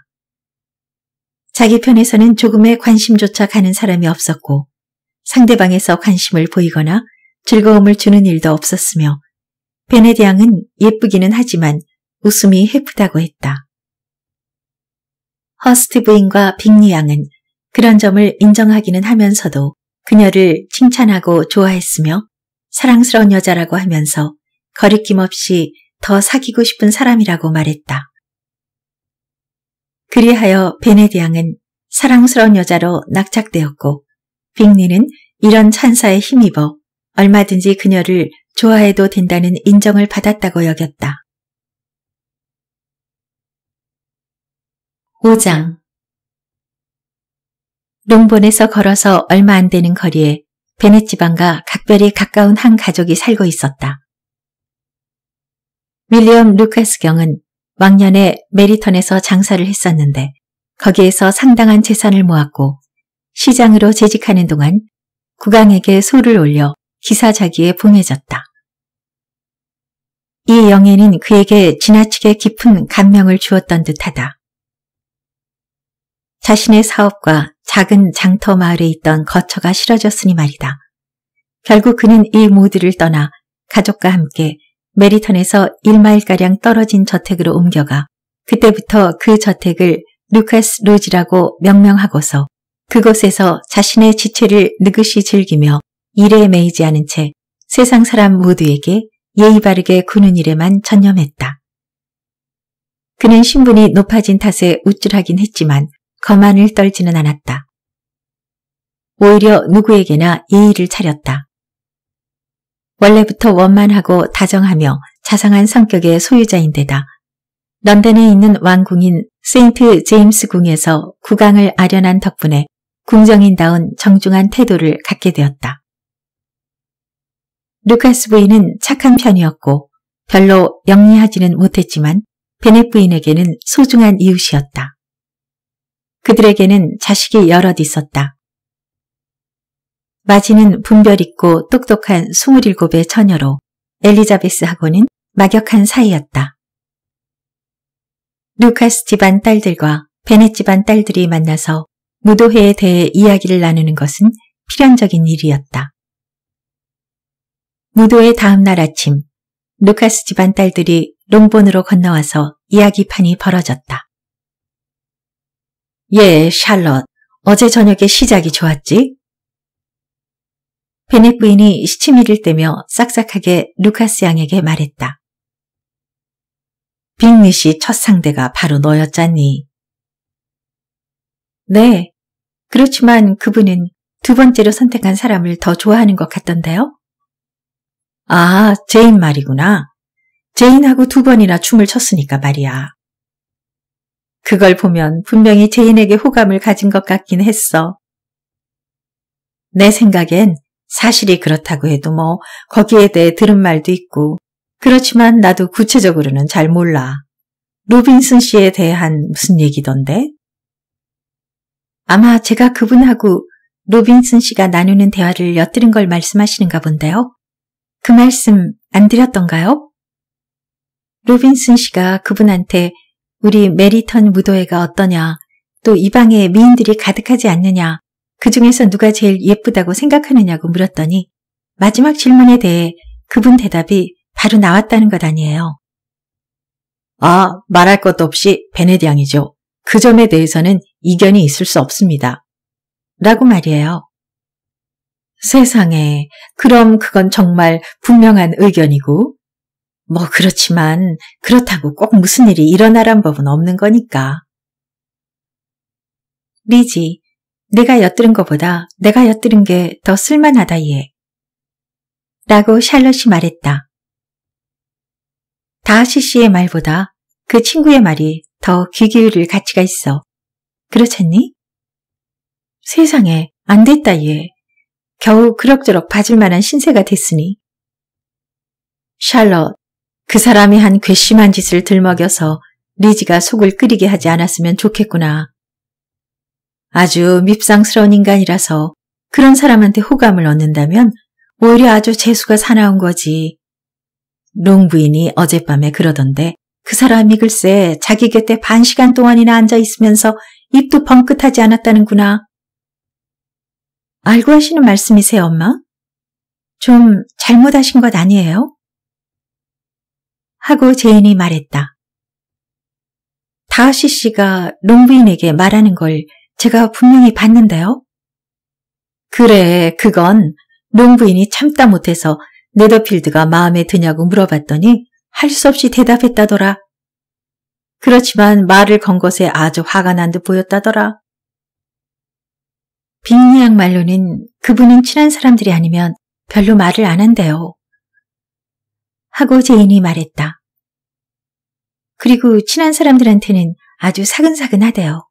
자기 편에서는 조금의 관심조차 가는 사람이 없었고 상대방에서 관심을 보이거나 즐거움을 주는 일도 없었으며 베네디앙은 예쁘기는 하지만 웃음이 헤프다고 했다. 허스트 부인과 빅리양은 그런 점을 인정하기는 하면서도 그녀를 칭찬하고 좋아했으며 사랑스러운 여자라고 하면서 거리낌 없이 더 사귀고 싶은 사람이라고 말했다. 그리하여 베네디앙은 사랑스러운 여자로 낙착되었고 빅리는 이런 찬사에 힘입어 얼마든지 그녀를 좋아해도 된다는 인정을 받았다고 여겼다. 5장 롱본에서 걸어서 얼마 안 되는 거리에 베네 지방과 각별히 가까운 한 가족이 살고 있었다. 윌리엄 루카스 경은 왕년에 메리턴에서 장사를 했었는데 거기에서 상당한 재산을 모았고 시장으로 재직하는 동안 국왕에게 소를 올려 기사자기에 봉해졌다. 이 영예는 그에게 지나치게 깊은 감명을 주었던 듯하다. 자신의 사업과 작은 장터 마을에 있던 거처가 싫어졌으니 말이다. 결국 그는 이 모두를 떠나 가족과 함께 메리턴에서 1마일가량 떨어진 저택으로 옮겨가 그때부터 그 저택을 루카스 루지라고 명명하고서 그곳에서 자신의 지체를 느긋이 즐기며 일에 매이지 않은 채 세상 사람 모두에게 예의 바르게 구는 일에만 전념했다. 그는 신분이 높아진 탓에 우쭐하긴 했지만 거만을 떨지는 않았다. 오히려 누구에게나 예의를 차렸다. 원래부터 원만하고 다정하며 자상한 성격의 소유자인데다 런던에 있는 왕궁인 세인트 제임스 궁에서 국왕을 아련한 덕분에 궁정인다운 정중한 태도를 갖게 되었다. 루카스 부인은 착한 편이었고 별로 영리하지는 못했지만 베넷 부인에게는 소중한 이웃이었다. 그들에게는 자식이 여럿 있었다. 마지는 분별 있고 똑똑한 27의 처녀로 엘리자베스하고는 막역한 사이였다. 루카스 집안 딸들과 베넷 집안 딸들이 만나서 무도회에 대해 이야기를 나누는 것은 필연적인 일이었다. 무도회 다음 날 아침, 루카스 집안 딸들이 롱본으로 건너와서 이야기판이 벌어졌다. 예, 샬럿. 어제 저녁에 시작이 좋았지? 베넷 부인이 시치미를 떼며 싹싹하게 루카스 양에게 말했다. 빅넷이 첫 상대가 바로 너였잖니. 네. 그렇지만 그분은 두 번째로 선택한 사람을 더 좋아하는 것 같던데요? 아, 제인 말이구나. 제인하고 두 번이나 춤을 췄으니까 말이야. 그걸 보면 분명히 제인에게 호감을 가진 것 같긴 했어. 내 생각엔 사실이 그렇다고 해도 뭐 거기에 대해 들은 말도 있고 그렇지만 나도 구체적으로는 잘 몰라. 로빈슨 씨에 대한 무슨 얘기던데? 아마 제가 그분하고 로빈슨 씨가 나누는 대화를 엿들은 걸 말씀하시는가 본데요. 그 말씀 안 드렸던가요? 로빈슨 씨가 그분한테 우리 메리턴 무도회가 어떠냐, 또 이 방에 미인들이 가득하지 않느냐, 그 중에서 누가 제일 예쁘다고 생각하느냐고 물었더니 마지막 질문에 대해 그분 대답이 바로 나왔다는 것 아니에요. 아, 말할 것도 없이 베네디앙이죠. 그 점에 대해서는 이견이 있을 수 없습니다. 라고 말이에요. 세상에, 그럼 그건 정말 분명한 의견이고, 뭐 그렇지만 그렇다고 꼭 무슨 일이 일어나란 법은 없는 거니까. 리지, 내가 엿들은 것보다 내가 엿들은 게 더 쓸만하다 이에. 라고 샬럿이 말했다. 다하시 씨의 말보다 그 친구의 말이 더 귀 기울일 가치가 있어. 그렇잖니? 세상에 안 됐다 이에. 겨우 그럭저럭 봐줄 만한 신세가 됐으니. 샬럿, 그 사람이 한 괘씸한 짓을 들먹여서 리지가 속을 끓이게 하지 않았으면 좋겠구나. 아주 밉상스러운 인간이라서 그런 사람한테 호감을 얻는다면 오히려 아주 재수가 사나운 거지. 롱 부인이 어젯밤에 그러던데 그 사람이 글쎄 자기 곁에 반 시간 동안이나 앉아 있으면서 입도 벙긋하지 않았다는구나. 알고 하시는 말씀이세요, 엄마? 좀 잘못하신 것 아니에요? 하고 제인이 말했다. 다하시 씨가 롱부인에게 말하는 걸 제가 분명히 봤는데요. 그래, 그건 농부인이 참다 못해서 네더필드가 마음에 드냐고 물어봤더니 할 수 없이 대답했다더라. 그렇지만 말을 건 것에 아주 화가 난 듯 보였다더라. 빅리 양말로는 그분은 친한 사람들이 아니면 별로 말을 안 한대요. 하고 제인이 말했다. 그리고 친한 사람들한테는 아주 사근사근하대요.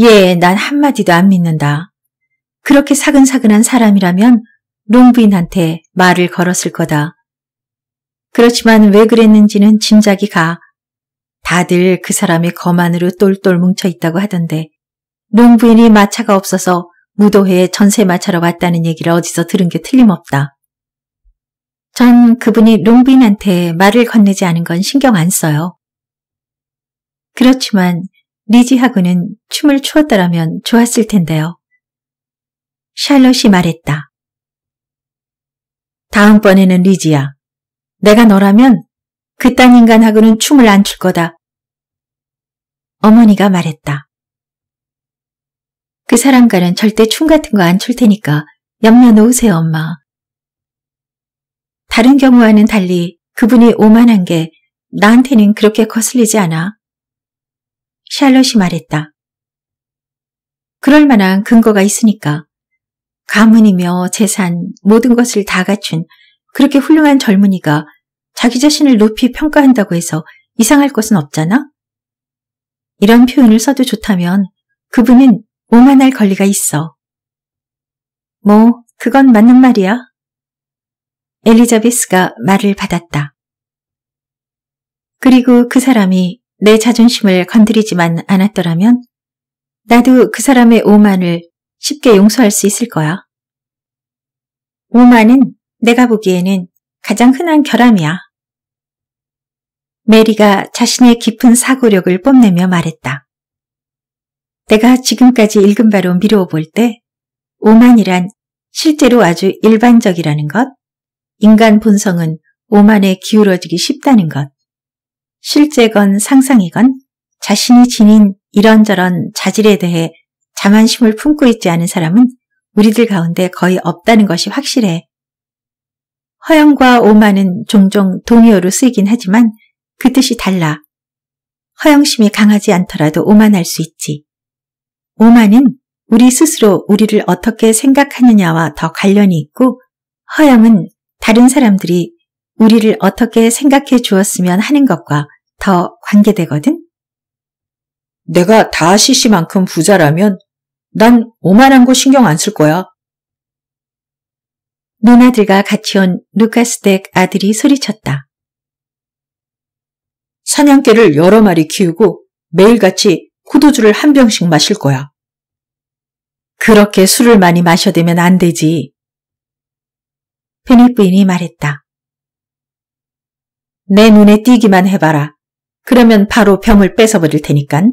예, 난 한마디도 안 믿는다. 그렇게 사근사근한 사람이라면 롱부인한테 말을 걸었을 거다. 그렇지만 왜 그랬는지는 짐작이 가. 다들 그사람이거만으로 똘똘 뭉쳐 있다고 하던데 롱부인이 마차가 없어서 무도회에 전세 마차로 왔다는 얘기를 어디서 들은 게 틀림없다. 전 그분이 롱인한테 말을 건네지 않은 건 신경 안 써요. 그렇지만 리지하고는 춤을 추었더라면 좋았을 텐데요. 샬롯이 말했다. 다음번에는 리지야. 내가 너라면 그딴 인간하고는 춤을 안 출 거다. 어머니가 말했다. 그 사람과는 절대 춤 같은 거 안 출 테니까 염려 놓으세요, 엄마. 다른 경우와는 달리 그분이 오만한 게 나한테는 그렇게 거슬리지 않아. 샬롯이 말했다. 그럴 만한 근거가 있으니까 가문이며 재산 모든 것을 다 갖춘 그렇게 훌륭한 젊은이가 자기 자신을 높이 평가한다고 해서 이상할 것은 없잖아? 이런 표현을 써도 좋다면 그분은 오만할 권리가 있어. 뭐, 그건 맞는 말이야. 엘리자베스가 말을 받았다. 그리고 그 사람이 내 자존심을 건드리지만 않았더라면 나도 그 사람의 오만을 쉽게 용서할 수 있을 거야. 오만은 내가 보기에는 가장 흔한 결함이야. 메리가 자신의 깊은 사고력을 뽐내며 말했다. 내가 지금까지 읽은 바로 미루어 볼 때 오만이란 실제로 아주 일반적이라는 것, 인간 본성은 오만에 기울어지기 쉽다는 것, 실제건 상상이건 자신이 지닌 이런저런 자질에 대해 자만심을 품고 있지 않은 사람은 우리들 가운데 거의 없다는 것이 확실해. 허영과 오만은 종종 동의어로 쓰이긴 하지만 그 뜻이 달라. 허영심이 강하지 않더라도 오만할 수 있지. 오만은 우리 스스로 우리를 어떻게 생각하느냐와 더 관련이 있고 허영은 다른 사람들이 우리를 어떻게 생각해 주었으면 하는 것과 더 관계되거든? 내가 다시시만큼 부자라면 난 오만한 거 신경 안 쓸 거야. 누나들과 같이 온 루카스 댁 아들이 소리쳤다. 사냥개를 여러 마리 키우고 매일같이 포도주를 한 병씩 마실 거야. 그렇게 술을 많이 마셔대면 안 되지. 페니프인이 말했다. 내 눈에 띄기만 해봐라. 그러면 바로 병을 뺏어버릴 테니깐.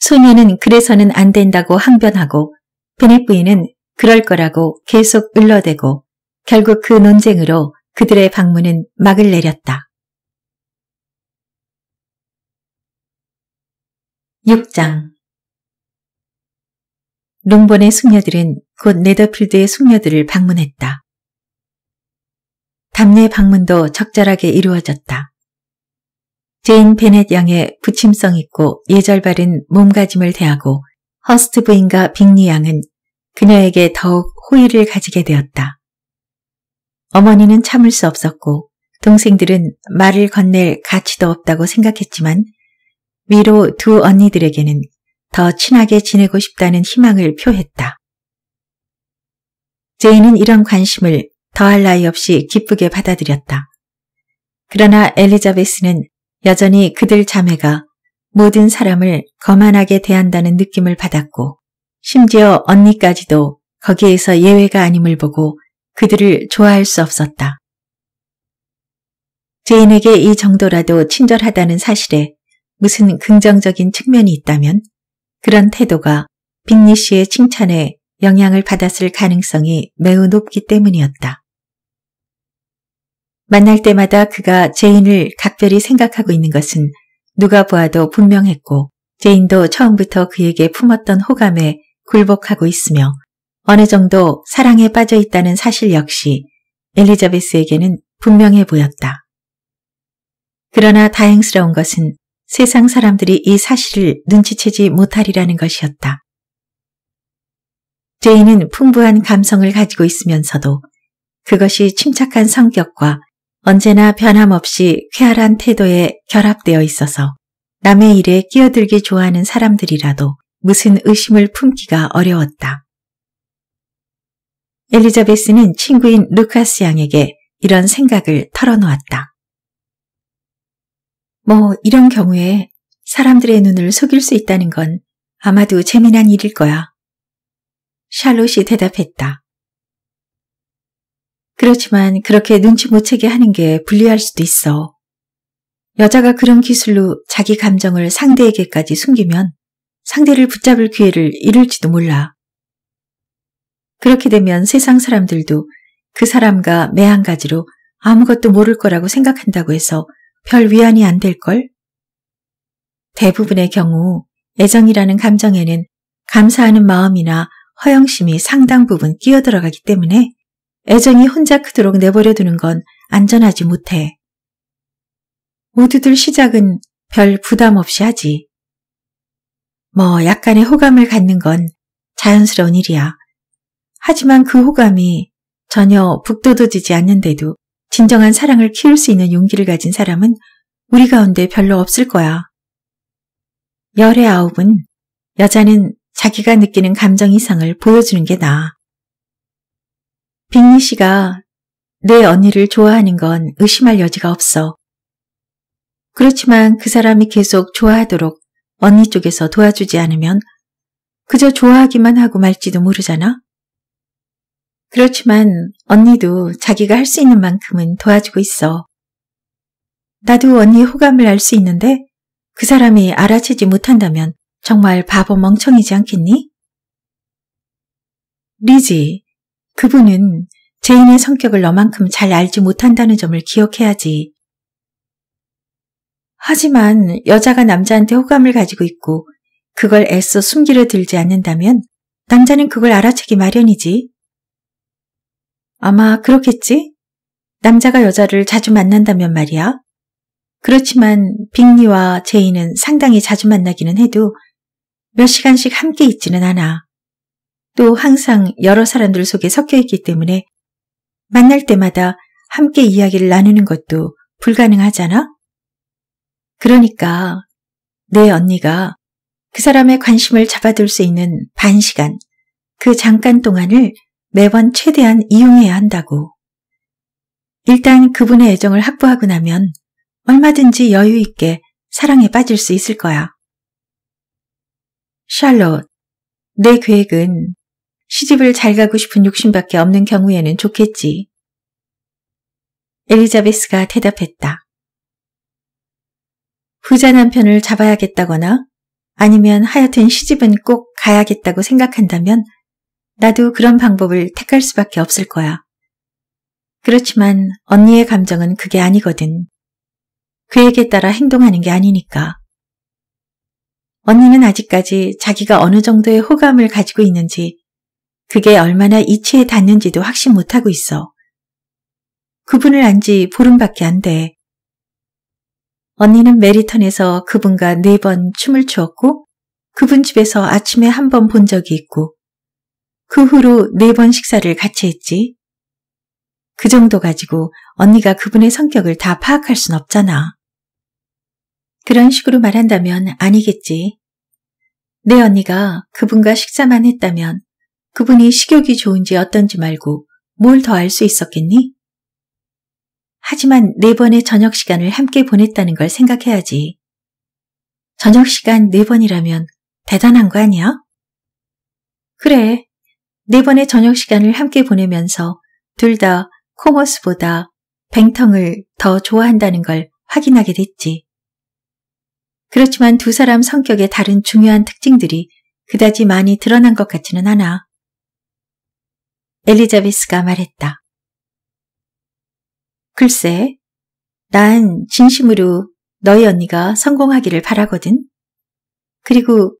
소녀는 그래서는 안 된다고 항변하고 베넷 부인은 그럴 거라고 계속 을러대고 결국 그 논쟁으로 그들의 방문은 막을 내렸다. 6장 롱본의 숙녀들은 곧 네더필드의 숙녀들을 방문했다. 담례 방문도 적절하게 이루어졌다. 제인 베넷 양의 부침성 있고 예절바른 몸가짐을 대하고 허스트 부인과 빅리 양은 그녀에게 더욱 호의를 가지게 되었다. 어머니는 참을 수 없었고 동생들은 말을 건넬 가치도 없다고 생각했지만 위로 두 언니들에게는 더 친하게 지내고 싶다는 희망을 표했다. 제인은 이런 관심을 더할 나위 없이 기쁘게 받아들였다. 그러나 엘리자베스는 여전히 그들 자매가 모든 사람을 거만하게 대한다는 느낌을 받았고 심지어 언니까지도 거기에서 예외가 아님을 보고 그들을 좋아할 수 없었다. 죄인에게 이 정도라도 친절하다는 사실에 무슨 긍정적인 측면이 있다면 그런 태도가 빅니 씨의 칭찬에 영향을 받았을 가능성이 매우 높기 때문이었다. 만날 때마다 그가 제인을 각별히 생각하고 있는 것은 누가 보아도 분명했고 제인도 처음부터 그에게 품었던 호감에 굴복하고 있으며 어느 정도 사랑에 빠져 있다는 사실 역시 엘리자베스에게는 분명해 보였다. 그러나 다행스러운 것은 세상 사람들이 이 사실을 눈치채지 못하리라는 것이었다. 제인은 풍부한 감성을 가지고 있으면서도 그것이 침착한 성격과 언제나 변함없이 쾌활한 태도에 결합되어 있어서 남의 일에 끼어들기 좋아하는 사람들이라도 무슨 의심을 품기가 어려웠다. 엘리자베스는 친구인 루카스 양에게 이런 생각을 털어놓았다. 뭐 이런 경우에 사람들의 눈을 속일 수 있다는 건 아마도 재미난 일일 거야. 샬롯이 대답했다. 그렇지만 그렇게 눈치 못 채게 하는 게 불리할 수도 있어. 여자가 그런 기술로 자기 감정을 상대에게까지 숨기면 상대를 붙잡을 기회를 잃을지도 몰라. 그렇게 되면 세상 사람들도 그 사람과 매한가지로 아무것도 모를 거라고 생각한다고 해서 별 위안이 안 될걸? 대부분의 경우 애정이라는 감정에는 감사하는 마음이나 허영심이 상당 부분 끼어들어가기 때문에 애정이 혼자 크도록 내버려 두는 건 안전하지 못해. 모두들 시작은 별 부담 없이 하지. 뭐 약간의 호감을 갖는 건 자연스러운 일이야. 하지만 그 호감이 전혀 북돋워지지 않는데도 진정한 사랑을 키울 수 있는 용기를 가진 사람은 우리 가운데 별로 없을 거야. 열의 아홉은 여자는 자기가 느끼는 감정 이상을 보여주는 게 나아. 빅니 씨가 내 언니를 좋아하는 건 의심할 여지가 없어. 그렇지만 그 사람이 계속 좋아하도록 언니 쪽에서 도와주지 않으면 그저 좋아하기만 하고 말지도 모르잖아. 그렇지만 언니도 자기가 할 수 있는 만큼은 도와주고 있어. 나도 언니의 호감을 알 수 있는데 그 사람이 알아채지 못한다면 정말 바보 멍청이지 않겠니? 리지, 그분은 제인의 성격을 너만큼 잘 알지 못한다는 점을 기억해야지. 하지만 여자가 남자한테 호감을 가지고 있고 그걸 애써 숨기려 들지 않는다면 남자는 그걸 알아채기 마련이지. 아마 그렇겠지? 남자가 여자를 자주 만난다면 말이야. 그렇지만 빅리와 제인은 상당히 자주 만나기는 해도 몇 시간씩 함께 있지는 않아. 또 항상 여러 사람들 속에 섞여 있기 때문에 만날 때마다 함께 이야기를 나누는 것도 불가능하잖아? 그러니까 내 언니가 그 사람의 관심을 잡아둘 수 있는 반 시간, 그 잠깐 동안을 매번 최대한 이용해야 한다고. 일단 그분의 애정을 확보하고 나면 얼마든지 여유 있게 사랑에 빠질 수 있을 거야. 샬롯, 내 계획은 시집을 잘 가고 싶은 욕심밖에 없는 경우에는 좋겠지. 엘리자베스가 대답했다. 부자 남편을 잡아야겠다거나 아니면 하여튼 시집은 꼭 가야겠다고 생각한다면 나도 그런 방법을 택할 수밖에 없을 거야. 그렇지만 언니의 감정은 그게 아니거든. 그에게 따라 행동하는 게 아니니까. 언니는 아직까지 자기가 어느 정도의 호감을 가지고 있는지 그게 얼마나 이치에 닿는지도 확신 못하고 있어. 그분을 안 지 보름밖에 안 돼. 언니는 메리턴에서 그분과 네 번 춤을 추었고 그분 집에서 아침에 한 번 본 적이 있고 그 후로 네 번 식사를 같이 했지. 그 정도 가지고 언니가 그분의 성격을 다 파악할 순 없잖아. 그런 식으로 말한다면 아니겠지. 내 언니가 그분과 식사만 했다면 그분이 식욕이 좋은지 어떤지 말고 뭘 더 알 수 있었겠니? 하지만 네 번의 저녁 시간을 함께 보냈다는 걸 생각해야지. 저녁 시간 네 번이라면 대단한 거 아니야? 그래. 네 번의 저녁 시간을 함께 보내면서 둘 다 코머스보다 뱅텅을 더 좋아한다는 걸 확인하게 됐지. 그렇지만 두 사람 성격의 다른 중요한 특징들이 그다지 많이 드러난 것 같지는 않아. 엘리자베스가 말했다. 글쎄, 난 진심으로 너희 언니가 성공하기를 바라거든. 그리고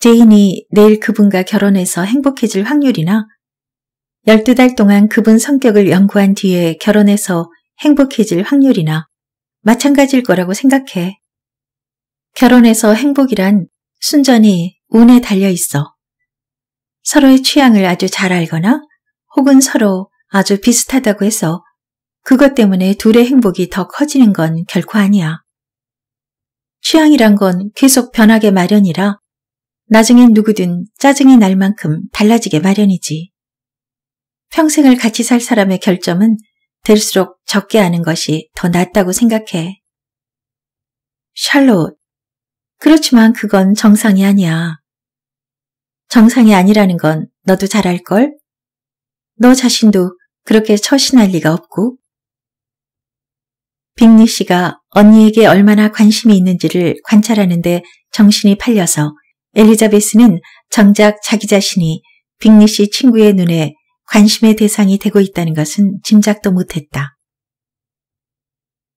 제인이 내일 그분과 결혼해서 행복해질 확률이나 12달 동안 그분 성격을 연구한 뒤에 결혼해서 행복해질 확률이나 마찬가지일 거라고 생각해. 결혼해서 행복이란 순전히 운에 달려 있어. 서로의 취향을 아주 잘 알거나 혹은 서로 아주 비슷하다고 해서 그것 때문에 둘의 행복이 더 커지는 건 결코 아니야. 취향이란 건 계속 변하게 마련이라 나중엔 누구든 짜증이 날 만큼 달라지게 마련이지. 평생을 같이 살 사람의 결점은 될수록 적게 하는 것이 더 낫다고 생각해. 샬롯. 그렇지만 그건 정상이 아니야. 정상이 아니라는 건 너도 잘 알걸? 너 자신도 그렇게 처신할 리가 없고. 빅리 씨가 언니에게 얼마나 관심이 있는지를 관찰하는데 정신이 팔려서 엘리자베스는 정작 자기 자신이 빅리 씨 친구의 눈에 관심의 대상이 되고 있다는 것은 짐작도 못했다.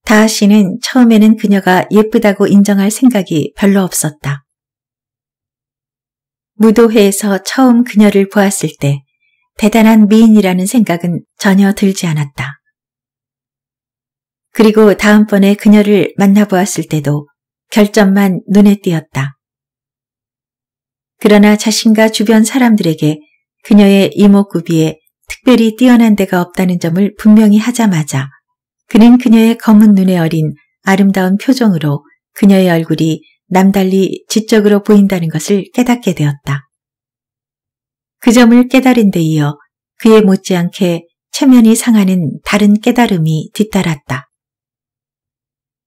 다하 씨는 처음에는 그녀가 예쁘다고 인정할 생각이 별로 없었다. 무도회에서 처음 그녀를 보았을 때 대단한 미인이라는 생각은 전혀 들지 않았다. 그리고 다음번에 그녀를 만나보았을 때도 결점만 눈에 띄었다. 그러나 자신과 주변 사람들에게 그녀의 이목구비에 특별히 뛰어난 데가 없다는 점을 분명히 하자마자 그는 그녀의 검은 눈에 어린 아름다운 표정으로 그녀의 얼굴이 남달리 지적으로 보인다는 것을 깨닫게 되었다. 그 점을 깨달은 데 이어 그에 못지않게 체면이 상하는 다른 깨달음이 뒤따랐다.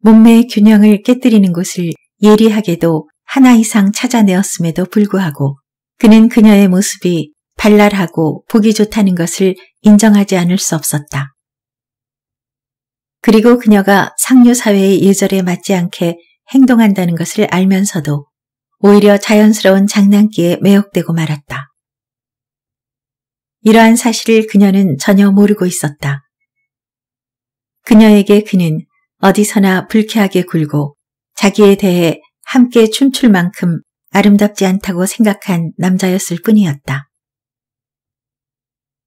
몸매의 균형을 깨뜨리는 곳을 예리하게도 하나 이상 찾아내었음에도 불구하고 그는 그녀의 모습이 발랄하고 보기 좋다는 것을 인정하지 않을 수 없었다. 그리고 그녀가 상류사회의 예절에 맞지 않게 행동한다는 것을 알면서도 오히려 자연스러운 장난기에 매혹되고 말았다. 이러한 사실을 그녀는 전혀 모르고 있었다. 그녀에게 그는 어디서나 불쾌하게 굴고 자기에 대해 함께 춤출 만큼 아름답지 않다고 생각한 남자였을 뿐이었다.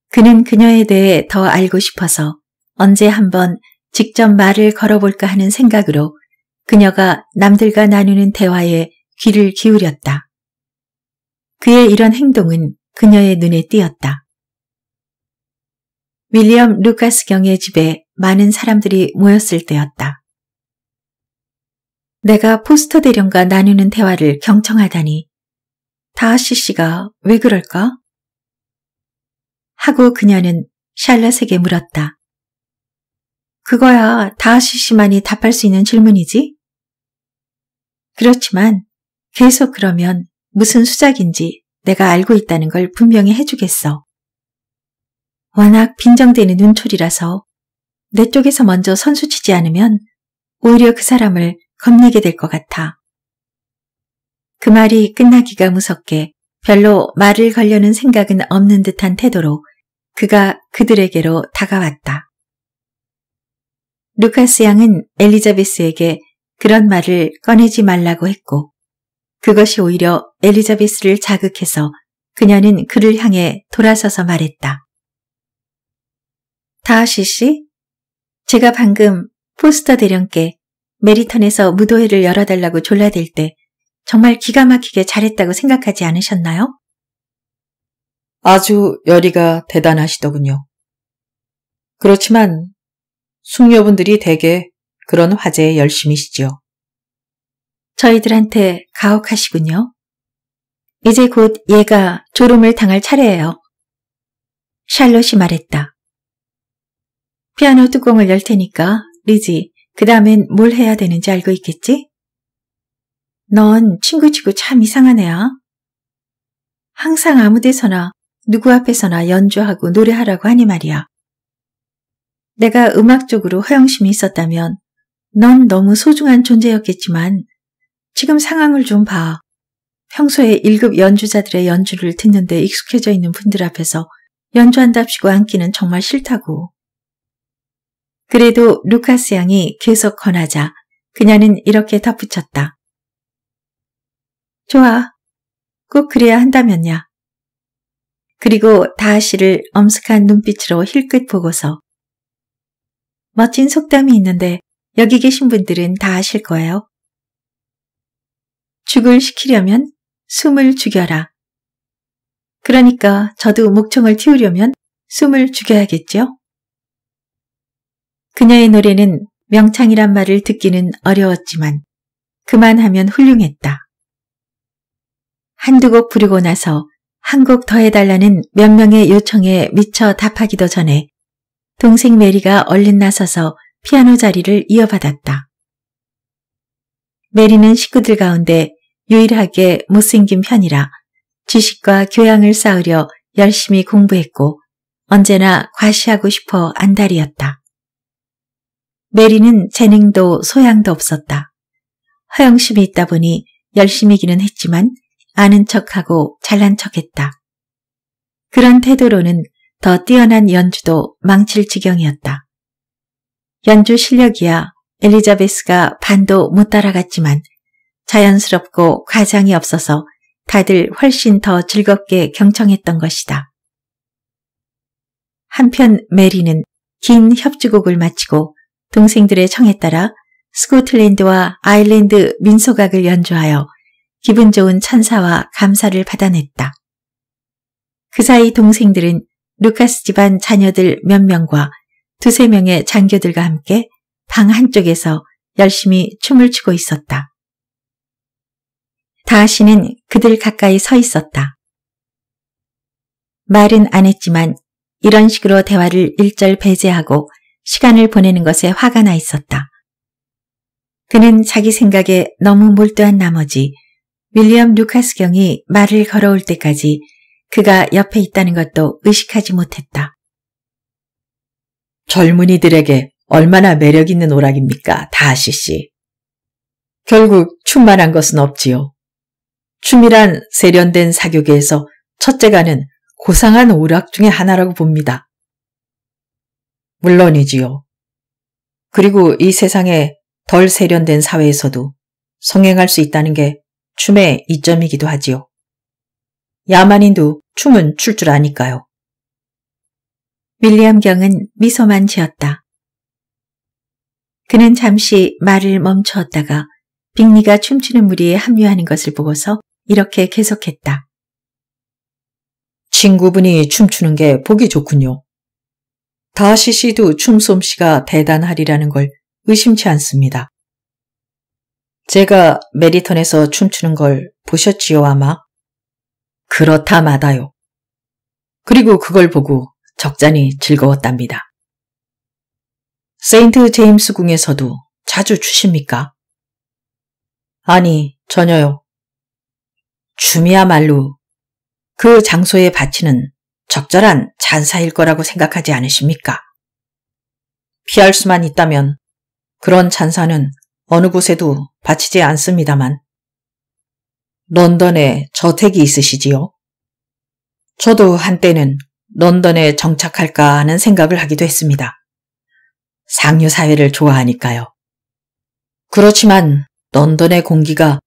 그는 그녀에 대해 더 알고 싶어서 언제 한번 직접 말을 걸어볼까 하는 생각으로 그녀가 남들과 나누는 대화에 귀를 기울였다. 그의 이런 행동은 그녀의 눈에 띄었다. 윌리엄 루카스 경의 집에 많은 사람들이 모였을 때였다. 내가 포스터 대령과 나누는 대화를 경청하다니 다하시 씨가 왜 그럴까? 하고 그녀는 샬럿에게 물었다. 그거야 다하시 씨만이 답할 수 있는 질문이지? 그렇지만 계속 그러면 무슨 수작인지 내가 알고 있다는 걸 분명히 해주겠어. 워낙 빈정대는 눈초리라서 내 쪽에서 먼저 선수치지 않으면 오히려 그 사람을 겁내게 될 것 같아. 그 말이 끝나기가 무섭게 별로 말을 걸려는 생각은 없는 듯한 태도로 그가 그들에게로 다가왔다. 루카스 양은 엘리자베스에게 그런 말을 꺼내지 말라고 했고 그것이 오히려 엘리자베스를 자극해서 그녀는 그를 향해 돌아서서 말했다. 다하시 씨? 제가 방금 포스터 대령께 메리턴에서 무도회를 열어달라고 졸라댈 때 정말 기가 막히게 잘했다고 생각하지 않으셨나요? 아주 열의가 대단하시더군요. 그렇지만 숙녀분들이 대개 그런 화제에 열심이시지요. 저희들한테 가혹하시군요. 이제 곧 얘가 졸음을 당할 차례예요. 샬롯이 말했다. 피아노 뚜껑을 열 테니까 리지, 그 다음엔 뭘 해야 되는지 알고 있겠지? 넌 친구치고 참 이상한 애야. 항상 아무 데서나 누구 앞에서나 연주하고 노래하라고 하니 말이야. 내가 음악적으로 허영심이 있었다면 넌 너무 소중한 존재였겠지만 지금 상황을 좀 봐. 평소에 1급 연주자들의 연주를 듣는데 익숙해져 있는 분들 앞에서 연주한답시고 앉기는 정말 싫다고. 그래도 루카스 양이 계속 권하자 그녀는 이렇게 덧붙였다. 좋아. 꼭 그래야 한다면야. 그리고 다하씨를 엄숙한 눈빛으로 힐끗 보고서 멋진 속담이 있는데 여기 계신 분들은 다 아실 거예요. 죽을 시키려면 숨을 죽여라. 그러니까 저도 목청을 틔우려면 숨을 죽여야겠죠? 그녀의 노래는 명창이란 말을 듣기는 어려웠지만 그만하면 훌륭했다. 한두 곡 부르고 나서 한 곡 더 해달라는 몇 명의 요청에 미처 답하기도 전에 동생 메리가 얼른 나서서 피아노 자리를 이어받았다. 메리는 식구들 가운데 유일하게 못생긴 편이라 지식과 교양을 쌓으려 열심히 공부했고 언제나 과시하고 싶어 안달이었다. 메리는 재능도 소양도 없었다. 허영심이 있다 보니 열심히기는 했지만 아는 척하고 잘난 척했다. 그런 태도로는 더 뛰어난 연주도 망칠 지경이었다. 연주 실력이야 엘리자베스가 반도 못 따라갔지만 자연스럽고 과장이 없어서 다들 훨씬 더 즐겁게 경청했던 것이다. 한편 메리는 긴 협주곡을 마치고 동생들의 청에 따라 스코틀랜드와 아일랜드 민속악을 연주하여 기분 좋은 찬사와 감사를 받아냈다. 그 사이 동생들은 루카스 집안 자녀들 몇 명과 두세 명의 장교들과 함께 방 한쪽에서 열심히 춤을 추고 있었다. 다하시는 그들 가까이 서 있었다. 말은 안 했지만 이런 식으로 대화를 일절 배제하고 시간을 보내는 것에 화가 나 있었다. 그는 자기 생각에 너무 몰두한 나머지 윌리엄 루카스 경이 말을 걸어올 때까지 그가 옆에 있다는 것도 의식하지 못했다. 젊은이들에게 얼마나 매력 있는 오락입니까, 다시 씨. 결국 춤만한 것은 없지요. 춤이란 세련된 사교계에서 첫째가는 고상한 오락 중의 하나라고 봅니다. 물론이지요. 그리고 이세상에덜 세련된 사회에서도 성행할 수 있다는 게 춤의 이점이기도 하지요. 야만인도 춤은 출 줄 아니까요. 윌리엄 경은 미소만 지었다. 그는 잠시 말을 멈추었다가 빅리가 춤추는 무리에 합류하는 것을 보고서 이렇게 계속했다. 친구분이 춤추는 게 보기 좋군요. 다시시도 춤솜씨가 대단하리라는 걸 의심치 않습니다. 제가 메리턴에서 춤추는 걸 보셨지요 아마? 그렇다마다요. 그리고 그걸 보고 적잖이 즐거웠답니다. 세인트 제임스 궁에서도 자주 추십니까? 아니, 전혀요. 춤이야말로 그 장소에 바치는 적절한 잔사일 거라고 생각하지 않으십니까? 피할 수만 있다면 그런 잔사는 어느 곳에도 바치지 않습니다만. 런던에 저택이 있으시지요? 저도 한때는 런던에 정착할까 하는 생각을 하기도 했습니다. 상류 사회를 좋아하니까요. 그렇지만 런던의 공기가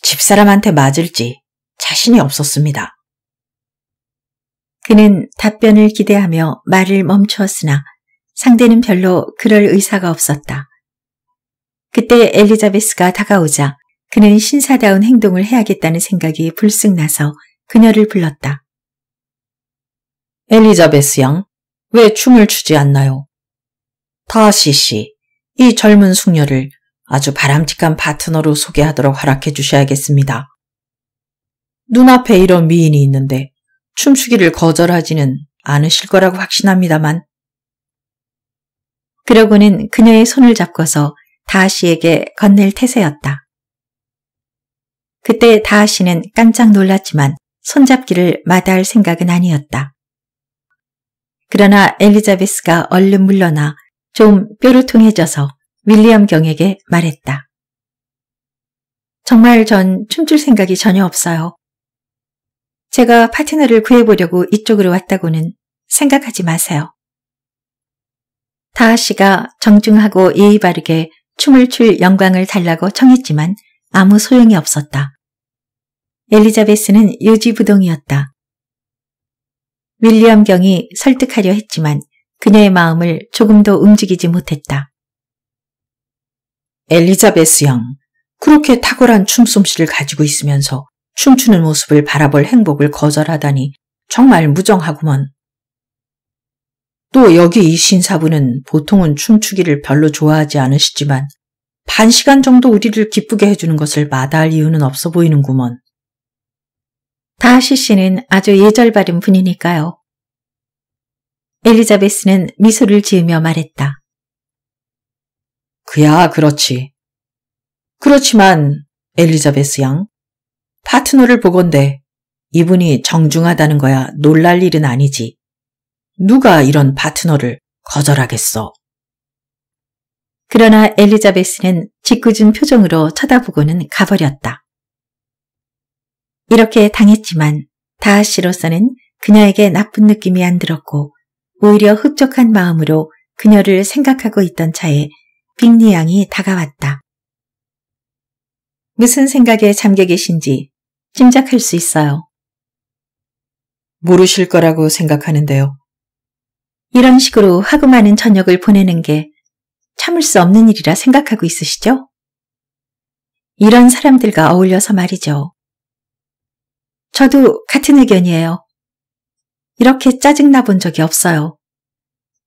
집사람한테 맞을지 자신이 없었습니다. 그는 답변을 기대하며 말을 멈추었으나 상대는 별로 그럴 의사가 없었다. 그때 엘리자베스가 다가오자 그는 신사다운 행동을 해야겠다는 생각이 불쑥 나서 그녀를 불렀다. 엘리자베스 양, 왜 춤을 추지 않나요? 다시 씨, 이 젊은 숙녀를 아주 바람직한 파트너로 소개하도록 허락해 주셔야겠습니다. 눈앞에 이런 미인이 있는데 춤추기를 거절하지는 않으실 거라고 확신합니다만. 그러고는 그녀의 손을 잡고서 다하시에게 건넬 태세였다. 그때 다하시는 깜짝 놀랐지만 손잡기를 마다할 생각은 아니었다. 그러나 엘리자베스가 얼른 물러나 좀 뾰루통해져서 윌리엄 경에게 말했다. 정말 전 춤출 생각이 전혀 없어요. 제가 파트너를 구해보려고 이쪽으로 왔다고는 생각하지 마세요. 다하 씨가 정중하고 예의 바르게 춤을 출 영광을 달라고 청했지만 아무 소용이 없었다. 엘리자베스는 유지부동이었다. 윌리엄 경이 설득하려 했지만 그녀의 마음을 조금도 움직이지 못했다. 엘리자베스 형, 그렇게 탁월한 춤솜씨를 가지고 있으면서 춤추는 모습을 바라볼 행복을 거절하다니 정말 무정하구먼. 또 여기 이 신사부는 보통은 춤추기를 별로 좋아하지 않으시지만 반 시간 정도 우리를 기쁘게 해주는 것을 마다할 이유는 없어 보이는구먼. 다하시 씨는 아주 예절 바른 분이니까요. 엘리자베스는 미소를 지으며 말했다. 그야 그렇지. 그렇지만 엘리자베스 양, 파트너를 보건대 이분이 정중하다는 거야 놀랄 일은 아니지. 누가 이런 파트너를 거절하겠어. 그러나 엘리자베스는 짓궂은 표정으로 쳐다보고는 가버렸다. 이렇게 당했지만 다하씨로서는 그녀에게 나쁜 느낌이 안 들었고 오히려 흡족한 마음으로 그녀를 생각하고 있던 차에 빅리 양이 다가왔다. 무슨 생각에 잠겨 계신지 짐작할 수 있어요. 모르실 거라고 생각하는데요. 이런 식으로 하고 많은 저녁을 보내는 게 참을 수 없는 일이라 생각하고 있으시죠? 이런 사람들과 어울려서 말이죠. 저도 같은 의견이에요. 이렇게 짜증나 본 적이 없어요.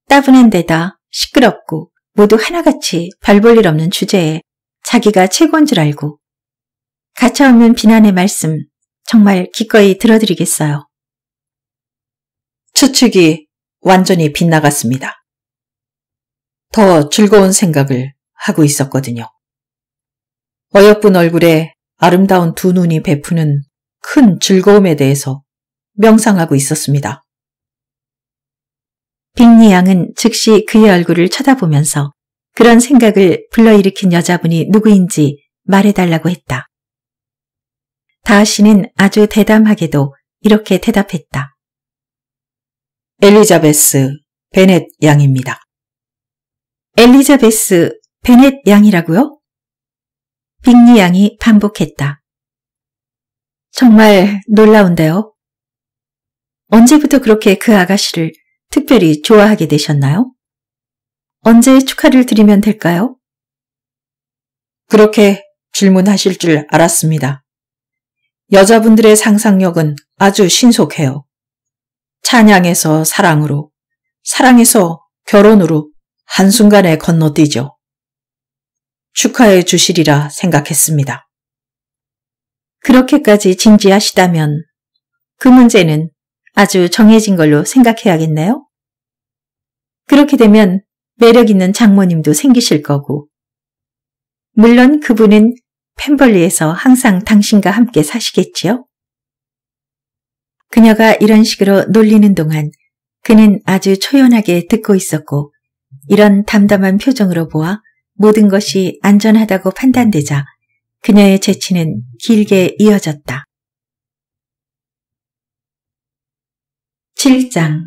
따분한 데다 시끄럽고 모두 하나같이 별 볼 일 없는 주제에 자기가 최고인 줄 알고 가차없는 비난의 말씀 정말 기꺼이 들어드리겠어요. 추측이 완전히 빗나갔습니다. 더 즐거운 생각을 하고 있었거든요. 어여쁜 얼굴에 아름다운 두 눈이 베푸는 큰 즐거움에 대해서 명상하고 있었습니다. 빅니 양은 즉시 그의 얼굴을 쳐다보면서 그런 생각을 불러일으킨 여자분이 누구인지 말해달라고 했다. 다하시는 아주 대담하게도 이렇게 대답했다. 엘리자베스 베넷 양입니다. 엘리자베스 베넷 양이라고요? 빅니 양이 반복했다. 정말 놀라운데요. 언제부터 그렇게 그 아가씨를 특별히 좋아하게 되셨나요? 언제 축하를 드리면 될까요? 그렇게 질문하실 줄 알았습니다. 여자분들의 상상력은 아주 신속해요. 찬양에서 사랑으로, 사랑에서 결혼으로 한순간에 건너뛰죠. 축하해 주시리라 생각했습니다. 그렇게까지 진지하시다면 그 문제는 아주 정해진 걸로 생각해야겠네요. 그렇게 되면 매력 있는 장모님도 생기실 거고, 물론 그분은 펜벌리에서 항상 당신과 함께 사시겠지요? 그녀가 이런 식으로 놀리는 동안 그는 아주 초연하게 듣고 있었고 이런 담담한 표정으로 보아 모든 것이 안전하다고 판단되자 그녀의 재치는 길게 이어졌다. 7장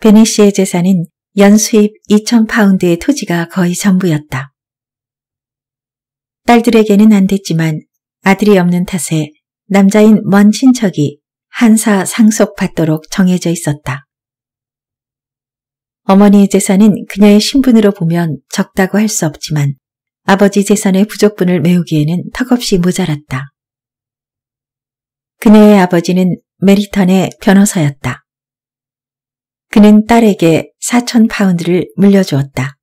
베네시의 재산은 연수입 2,000파운드의 토지가 거의 전부였다. 딸들에게는 안 됐지만 아들이 없는 탓에 남자인 먼 친척이 한사 상속받도록 정해져 있었다. 어머니의 재산은 그녀의 신분으로 보면 적다고 할 수 없지만 아버지 재산의 부족분을 메우기에는 턱없이 모자랐다. 그녀의 아버지는 메리턴의 변호사였다. 그는 딸에게 4천 파운드를 물려주었다.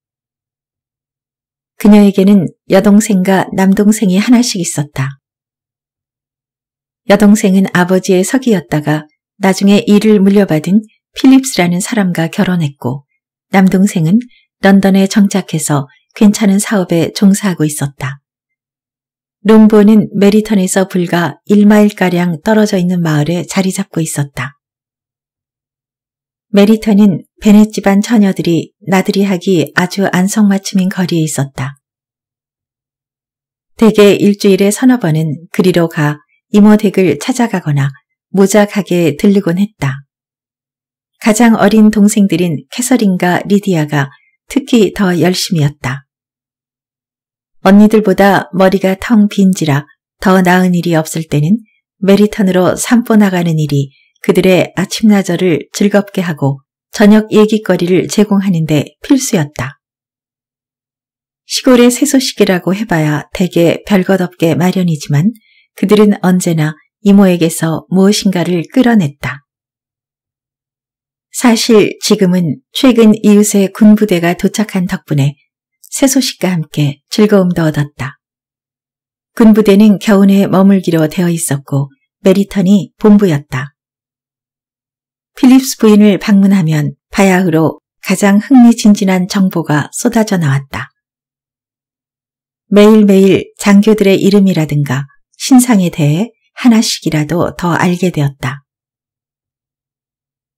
그녀에게는 여동생과 남동생이 하나씩 있었다. 여동생은 아버지의 석이었다가 나중에 이를 물려받은 필립스라는 사람과 결혼했고 남동생은 런던에 정착해서 괜찮은 사업에 종사하고 있었다. 롱보는 메리턴에서 불과 1마일가량 떨어져 있는 마을에 자리 잡고 있었다. 메리터는 베넷 집안 처녀들이 나들이 하기 아주 안성맞춤인 거리에 있었다. 대개 일주일에 서너 번은 그리로 가 이모 댁을 찾아가거나 모자 가게 들르곤 했다. 가장 어린 동생들인 캐서린과 리디아가 특히 더 열심이었다. 언니들보다 머리가 텅 빈지라 더 나은 일이 없을 때는 메리턴으로 산보 나가는 일이 그들의 아침나절을 즐겁게 하고 저녁 얘기거리를 제공하는데 필수였다. 시골의 새소식이라고 해봐야 대개 별것 없게 마련이지만 그들은 언제나 이모에게서 무엇인가를 끌어냈다. 사실 지금은 최근 이웃의 군부대가 도착한 덕분에 새소식과 함께 즐거움도 얻었다. 군부대는 겨우내 머물기로 되어 있었고 메리턴이 본부였다. 필립스 부인을 방문하면 바야흐로 가장 흥미진진한 정보가 쏟아져 나왔다. 매일매일 장교들의 이름이라든가 신상에 대해 하나씩이라도 더 알게 되었다.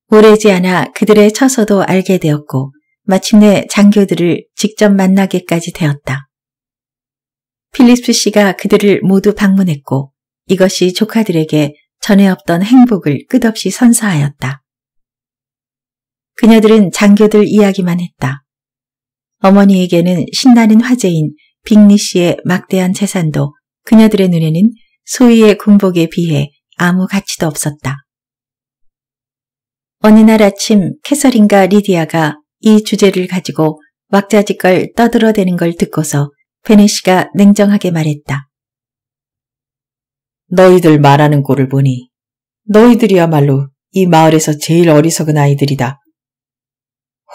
오래지 않아 그들의 처서도 알게 되었고 마침내 장교들을 직접 만나게까지 되었다. 필립스 씨가 그들을 모두 방문했고 이것이 조카들에게 전에 없던 행복을 끝없이 선사하였다. 그녀들은 장교들 이야기만 했다. 어머니에게는 신나는 화제인 빅리 씨의 막대한 재산도 그녀들의 눈에는 소위의 군복에 비해 아무 가치도 없었다. 어느 날 아침 캐서린과 리디아가 이 주제를 가지고 왁자지껄 떠들어대는 걸 듣고서 베네시가 냉정하게 말했다. 너희들 말하는 꼴을 보니 너희들이야말로 이 마을에서 제일 어리석은 아이들이다.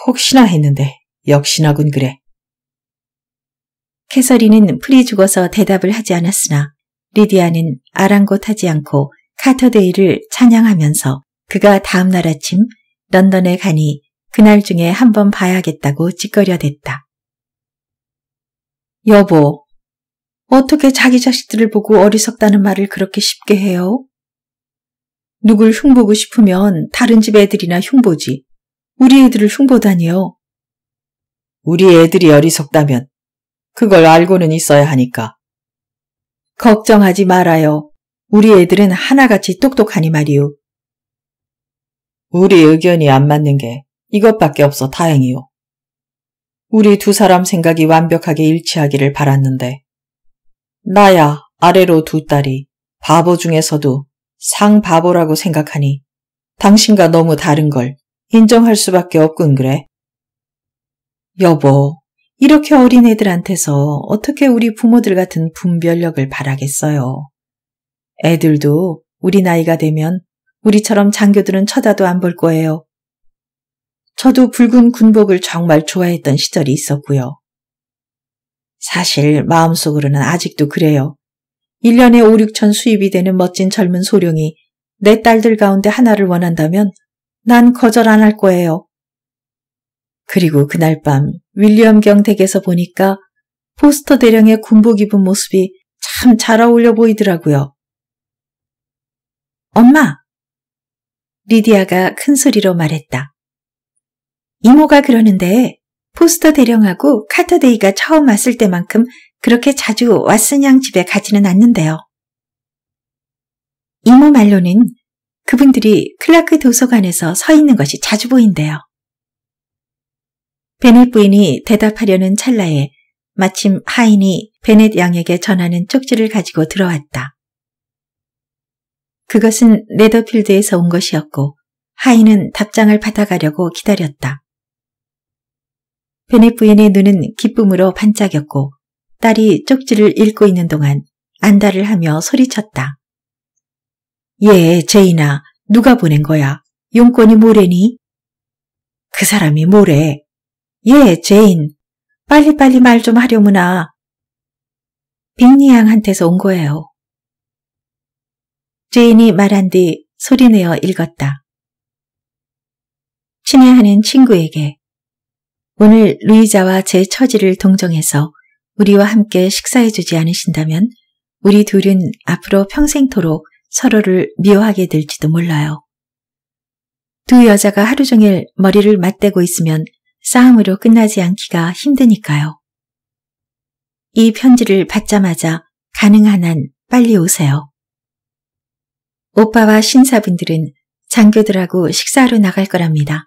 혹시나 했는데 역시나군 그래. 캐서린은 풀이 죽어서 대답을 하지 않았으나 리디아는 아랑곳하지 않고 카터데이를 찬양하면서 그가 다음날 아침 런던에 가니 그날 중에 한번 봐야겠다고 찌꺼려댔다. 여보, 어떻게 자기 자식들을 보고 어리석다는 말을 그렇게 쉽게 해요? 누굴 흉보고 싶으면 다른 집 애들이나 흉보지. 우리 애들을 흉보다니요. 우리 애들이 어리석다면 그걸 알고는 있어야 하니까. 걱정하지 말아요. 우리 애들은 하나같이 똑똑하니 말이오 우리 의견이 안 맞는 게 이것밖에 없어 다행이오 우리 두 사람 생각이 완벽하게 일치하기를 바랐는데 나야 아래로 두 딸이 바보 중에서도 상바보라고 생각하니 당신과 너무 다른 걸 인정할 수밖에 없군 그래. 여보, 이렇게 어린 애들한테서 어떻게 우리 부모들 같은 분별력을 바라겠어요. 애들도 우리 나이가 되면 우리처럼 장교들은 쳐다도 안 볼 거예요. 저도 붉은 군복을 정말 좋아했던 시절이 있었고요. 사실 마음속으로는 아직도 그래요. 1년에 5, 6천 수입이 되는 멋진 젊은 소령이 내 딸들 가운데 하나를 원한다면 난 거절 안 할 거예요. 그리고 그날 밤 윌리엄 경댁에서 보니까 포스터 대령의 군복 입은 모습이 참 잘 어울려 보이더라고요. 엄마! 리디아가 큰 소리로 말했다. 이모가 그러는데 포스터 대령하고 카터데이가 처음 왔을 때만큼 그렇게 자주 왓슨 양 집에 가지는 않는데요. 이모 말로는 그분들이 클라크 도서관에서 서 있는 것이 자주 보인대요. 베넷 부인이 대답하려는 찰나에 마침 하인이 베넷 양에게 전하는 쪽지를 가지고 들어왔다. 그것은 레더필드에서 온 것이었고 하인은 답장을 받아가려고 기다렸다. 베넷 부인의 눈은 기쁨으로 반짝였고 딸이 쪽지를 읽고 있는 동안 안달을 하며 소리쳤다. 예, 제이나 누가 보낸 거야? 용건이 뭐래니? 그 사람이 뭐래? 예, 제인. 빨리빨리 말 좀 하려무나. 빅리 양한테서 온 거예요. 제인이 말한 뒤 소리내어 읽었다. 친애하는 친구에게 오늘 루이자와 제 처지를 동정해서 우리와 함께 식사해주지 않으신다면 우리 둘은 앞으로 평생토록 서로를 미워하게 될지도 몰라요. 두 여자가 하루 종일 머리를 맞대고 있으면 싸움으로 끝나지 않기가 힘드니까요. 이 편지를 받자마자 가능한 한 빨리 오세요. 오빠와 신사분들은 장교들하고 식사하러 나갈 거랍니다.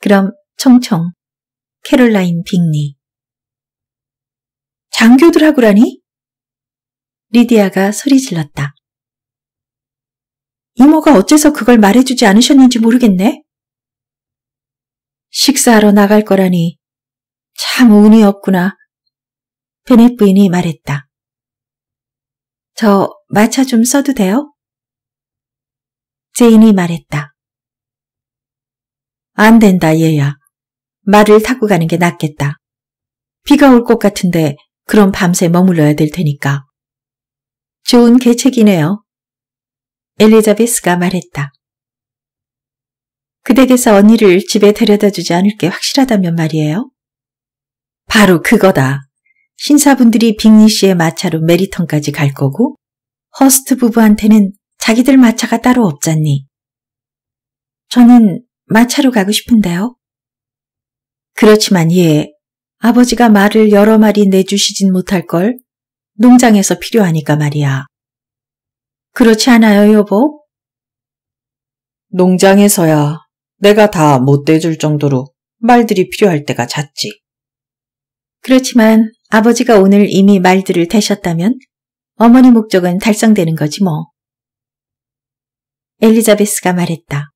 그럼 총총, 캐롤라인 빅리. 장교들하고라니? 리디아가 소리 질렀다. 이모가 어째서 그걸 말해주지 않으셨는지 모르겠네. 식사하러 나갈 거라니 참 운이 없구나. 베넷 부인이 말했다. 저 마차 좀 써도 돼요? 제인이 말했다. 안 된다 얘야. 말을 타고 가는 게 낫겠다. 비가 올 것 같은데 그럼 밤새 머물러야 될 테니까. 좋은 계책이네요. 엘리자베스가 말했다. 그댁에서 언니를 집에 데려다 주지 않을 게 확실하다면 말이에요? 바로 그거다. 신사분들이 빅리 씨의 마차로 메리턴까지 갈 거고 허스트 부부한테는 자기들 마차가 따로 없잖니. 저는 마차로 가고 싶은데요. 그렇지만 예, 아버지가 말을 여러 마리 내주시진 못할 걸 농장에서 필요하니까 말이야. 그렇지 않아요, 여보? 농장에서야 내가 다 못 대줄 정도로 말들이 필요할 때가 잦지. 그렇지만 아버지가 오늘 이미 말들을 대셨다면 어머니 목적은 달성되는 거지 뭐. 엘리자베스가 말했다.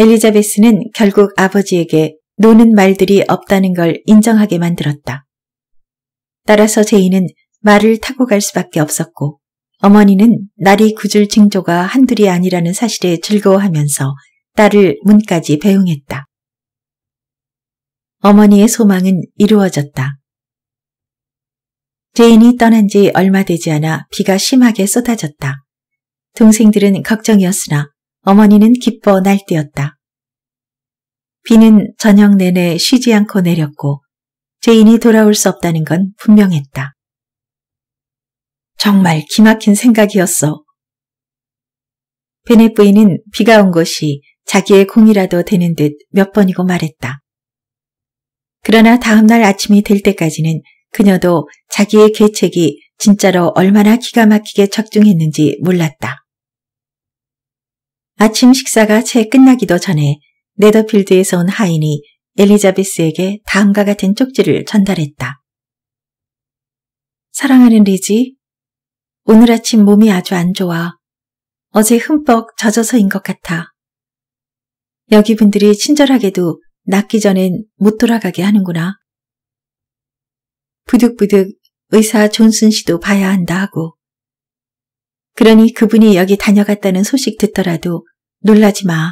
엘리자베스는 결국 아버지에게 노는 말들이 없다는 걸 인정하게 만들었다. 따라서 제인은 말을 타고 갈 수밖에 없었고 어머니는 날이 굳을 징조가 한둘이 아니라는 사실에 즐거워하면서 딸을 문까지 배웅했다. 어머니의 소망은 이루어졌다. 제인이 떠난 지 얼마 되지 않아 비가 심하게 쏟아졌다. 동생들은 걱정이었으나 어머니는 기뻐 날때였다 비는 저녁 내내 쉬지 않고 내렸고 제인이 돌아올 수 없다는 건 분명했다. 정말 기막힌 생각이었어. 베넷 부인은 비가 온 것이 자기의 공이라도 되는 듯 몇 번이고 말했다. 그러나 다음날 아침이 될 때까지는 그녀도 자기의 계책이 진짜로 얼마나 기가 막히게 적중했는지 몰랐다. 아침 식사가 채 끝나기도 전에 네더필드에서 온 하인이 엘리자베스에게 다음과 같은 쪽지를 전달했다. 사랑하는 리지, 오늘 아침 몸이 아주 안 좋아. 어제 흠뻑 젖어서인 것 같아. 여기 분들이 친절하게도 낫기 전엔 못 돌아가게 하는구나. 부득부득 의사 존슨 씨도 봐야 한다 하고. 그러니 그분이 여기 다녀갔다는 소식 듣더라도 놀라지 마.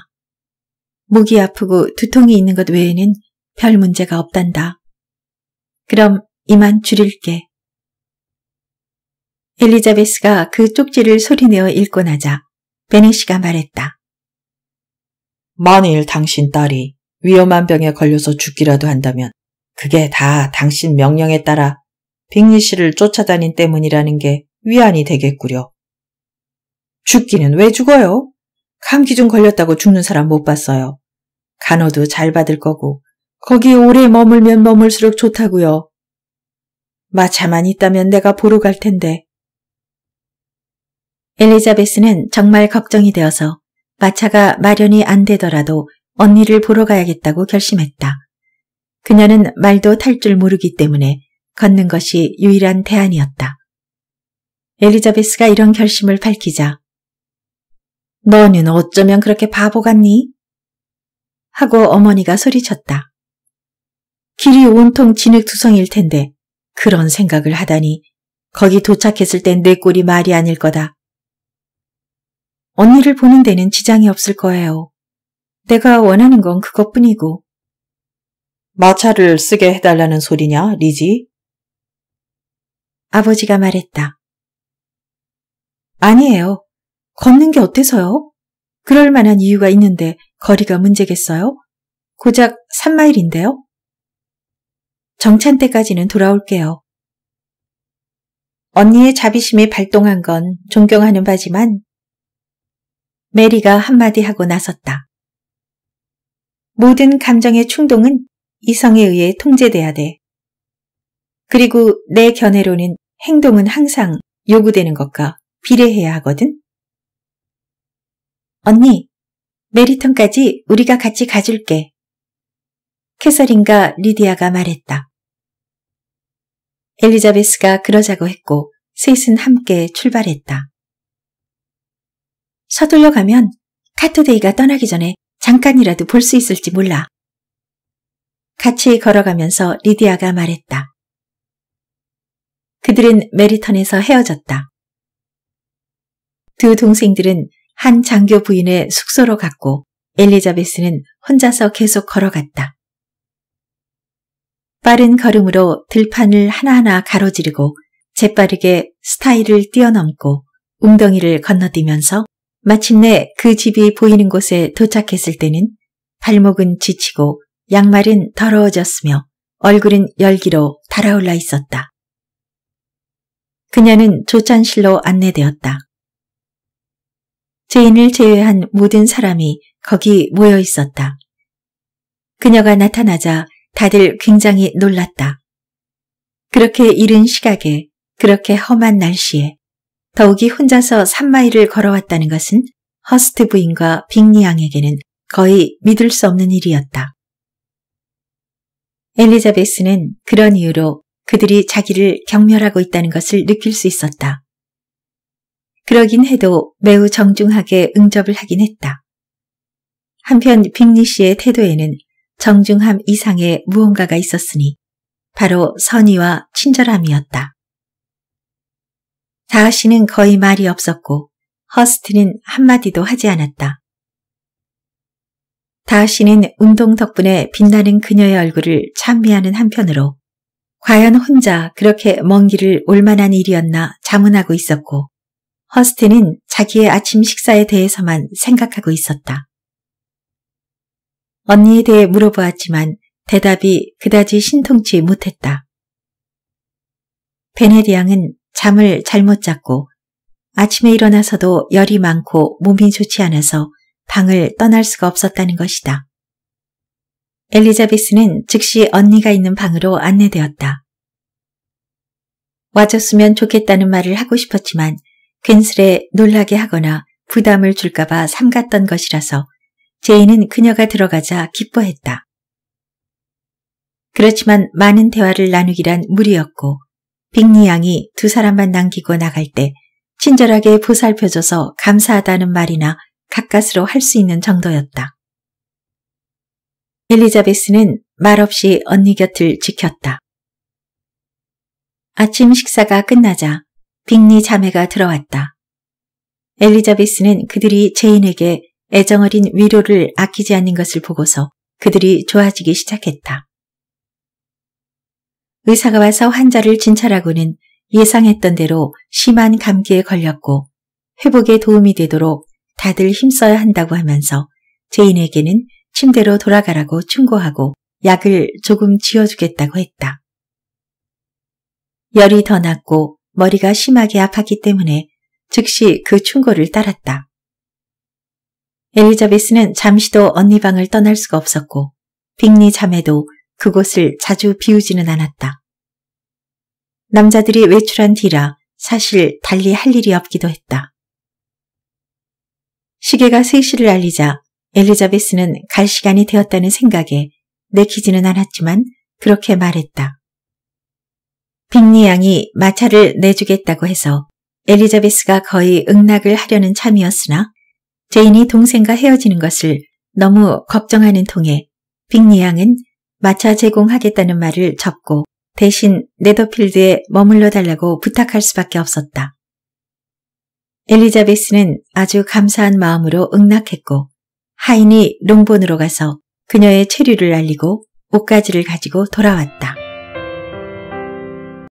목이 아프고 두통이 있는 것 외에는 별 문제가 없단다. 그럼 이만 줄일게. 엘리자베스가 그 쪽지를 소리내어 읽고 나자 베니씨가 말했다. 만일 당신 딸이 위험한 병에 걸려서 죽기라도 한다면 그게 다 당신 명령에 따라 빅리 씨를 쫓아다닌 때문이라는 게 위안이 되겠구려. 죽기는 왜 죽어요? 감기 좀 걸렸다고 죽는 사람 못 봤어요. 간호도 잘 받을 거고 거기 오래 머물면 머물수록 좋다고요. 마차만 있다면 내가 보러 갈 텐데 엘리자베스는 정말 걱정이 되어서 마차가 마련이 안 되더라도 언니를 보러 가야겠다고 결심했다. 그녀는 말도 탈 줄 모르기 때문에 걷는 것이 유일한 대안이었다. 엘리자베스가 이런 결심을 밝히자 너는 어쩌면 그렇게 바보 같니? 하고 어머니가 소리쳤다. 길이 온통 진흙투성일 텐데 그런 생각을 하다니 거기 도착했을 땐 내 꼴이 말이 아닐 거다. 언니를 보는 데는 지장이 없을 거예요. 내가 원하는 건 그것뿐이고. 마차를 쓰게 해달라는 소리냐, 리지? 아버지가 말했다. 아니에요. 걷는 게 어때서요? 그럴 만한 이유가 있는데 거리가 문제겠어요? 고작 3마일인데요? 정찬 때까지는 돌아올게요. 언니의 자비심이 발동한 건 존경하는 바지만 메리가 한마디 하고 나섰다. 모든 감정의 충동은 이성에 의해 통제돼야 돼. 그리고 내 견해로는 행동은 항상 요구되는 것과 비례해야 하거든. 언니, 메리턴까지 우리가 같이 가줄게. 캐서린과 리디아가 말했다. 엘리자베스가 그러자고 했고 셋은 함께 출발했다. 서둘러 가면 카투데이가 떠나기 전에 잠깐이라도 볼 수 있을지 몰라. 같이 걸어가면서 리디아가 말했다. 그들은 메리턴에서 헤어졌다. 두 동생들은 한 장교 부인의 숙소로 갔고 엘리자베스는 혼자서 계속 걸어갔다. 빠른 걸음으로 들판을 하나하나 가로지르고 재빠르게 스타일을 뛰어넘고 웅덩이를 건너뛰면서 마침내 그 집이 보이는 곳에 도착했을 때는 발목은 지치고 양말은 더러워졌으며 얼굴은 열기로 달아올라 있었다. 그녀는 조찬실로 안내되었다. 제인을 제외한 모든 사람이 거기 모여 있었다. 그녀가 나타나자 다들 굉장히 놀랐다. 그렇게 이른 시각에 그렇게 험한 날씨에 더욱이 혼자서 3마일을 걸어왔다는 것은 허스트 부인과 빅리양에게는 거의 믿을 수 없는 일이었다. 엘리자베스는 그런 이유로 그들이 자기를 경멸하고 있다는 것을 느낄 수 있었다. 그러긴 해도 매우 정중하게 응접을 하긴 했다. 한편 빅리 씨의 태도에는 정중함 이상의 무언가가 있었으니 바로 선의와 친절함이었다. 다하 씨는 거의 말이 없었고 허스트는 한마디도 하지 않았다. 다하 씨는 운동 덕분에 빛나는 그녀의 얼굴을 찬미하는 한편으로 과연 혼자 그렇게 먼 길을 올 만한 일이었나 자문하고 있었고 허스트는 자기의 아침 식사에 대해서만 생각하고 있었다. 언니에 대해 물어보았지만 대답이 그다지 신통치 못했다. 베네디앙은 잠을 잘못 잤고 아침에 일어나서도 열이 많고 몸이 좋지 않아서 방을 떠날 수가 없었다는 것이다. 엘리자베스는 즉시 언니가 있는 방으로 안내되었다. 와줬으면 좋겠다는 말을 하고 싶었지만 괜스레 놀라게 하거나 부담을 줄까봐 삼갔던 것이라서 제인은 그녀가 들어가자 기뻐했다. 그렇지만 많은 대화를 나누기란 무리였고 빅리 양이 두 사람만 남기고 나갈 때 친절하게 보살펴줘서 감사하다는 말이나 가까스로 할 수 있는 정도였다. 엘리자베스는 말없이 언니 곁을 지켰다. 아침 식사가 끝나자 빅리 자매가 들어왔다. 엘리자베스는 그들이 제인에게 애정어린 위로를 아끼지 않는 것을 보고서 그들이 좋아지기 시작했다. 의사가 와서 환자를 진찰하고는 예상했던 대로 심한 감기에 걸렸고 회복에 도움이 되도록 다들 힘써야 한다고 하면서 제인에게는 침대로 돌아가라고 충고하고 약을 조금 지어주겠다고 했다. 열이 더 났고 머리가 심하게 아팠기 때문에 즉시 그 충고를 따랐다. 엘리자베스는 잠시도 언니 방을 떠날 수가 없었고 빅리 자매도 그곳을 자주 비우지는 않았다. 남자들이 외출한 뒤라 사실 달리 할 일이 없기도 했다. 시계가 3시를 알리자 엘리자베스는 갈 시간이 되었다는 생각에 내키지는 않았지만 그렇게 말했다. 빅리 양이 마차를 내주겠다고 해서 엘리자베스가 거의 응낙을 하려는 참이었으나 제인이 동생과 헤어지는 것을 너무 걱정하는 통에 빅리 양은 마차 제공하겠다는 말을 접고 대신 네더필드에 머물러 달라고 부탁할 수밖에 없었다. 엘리자베스는 아주 감사한 마음으로 응낙했고 하인이 롱본으로 가서 그녀의 체류를 알리고 옷가지를 가지고 돌아왔다.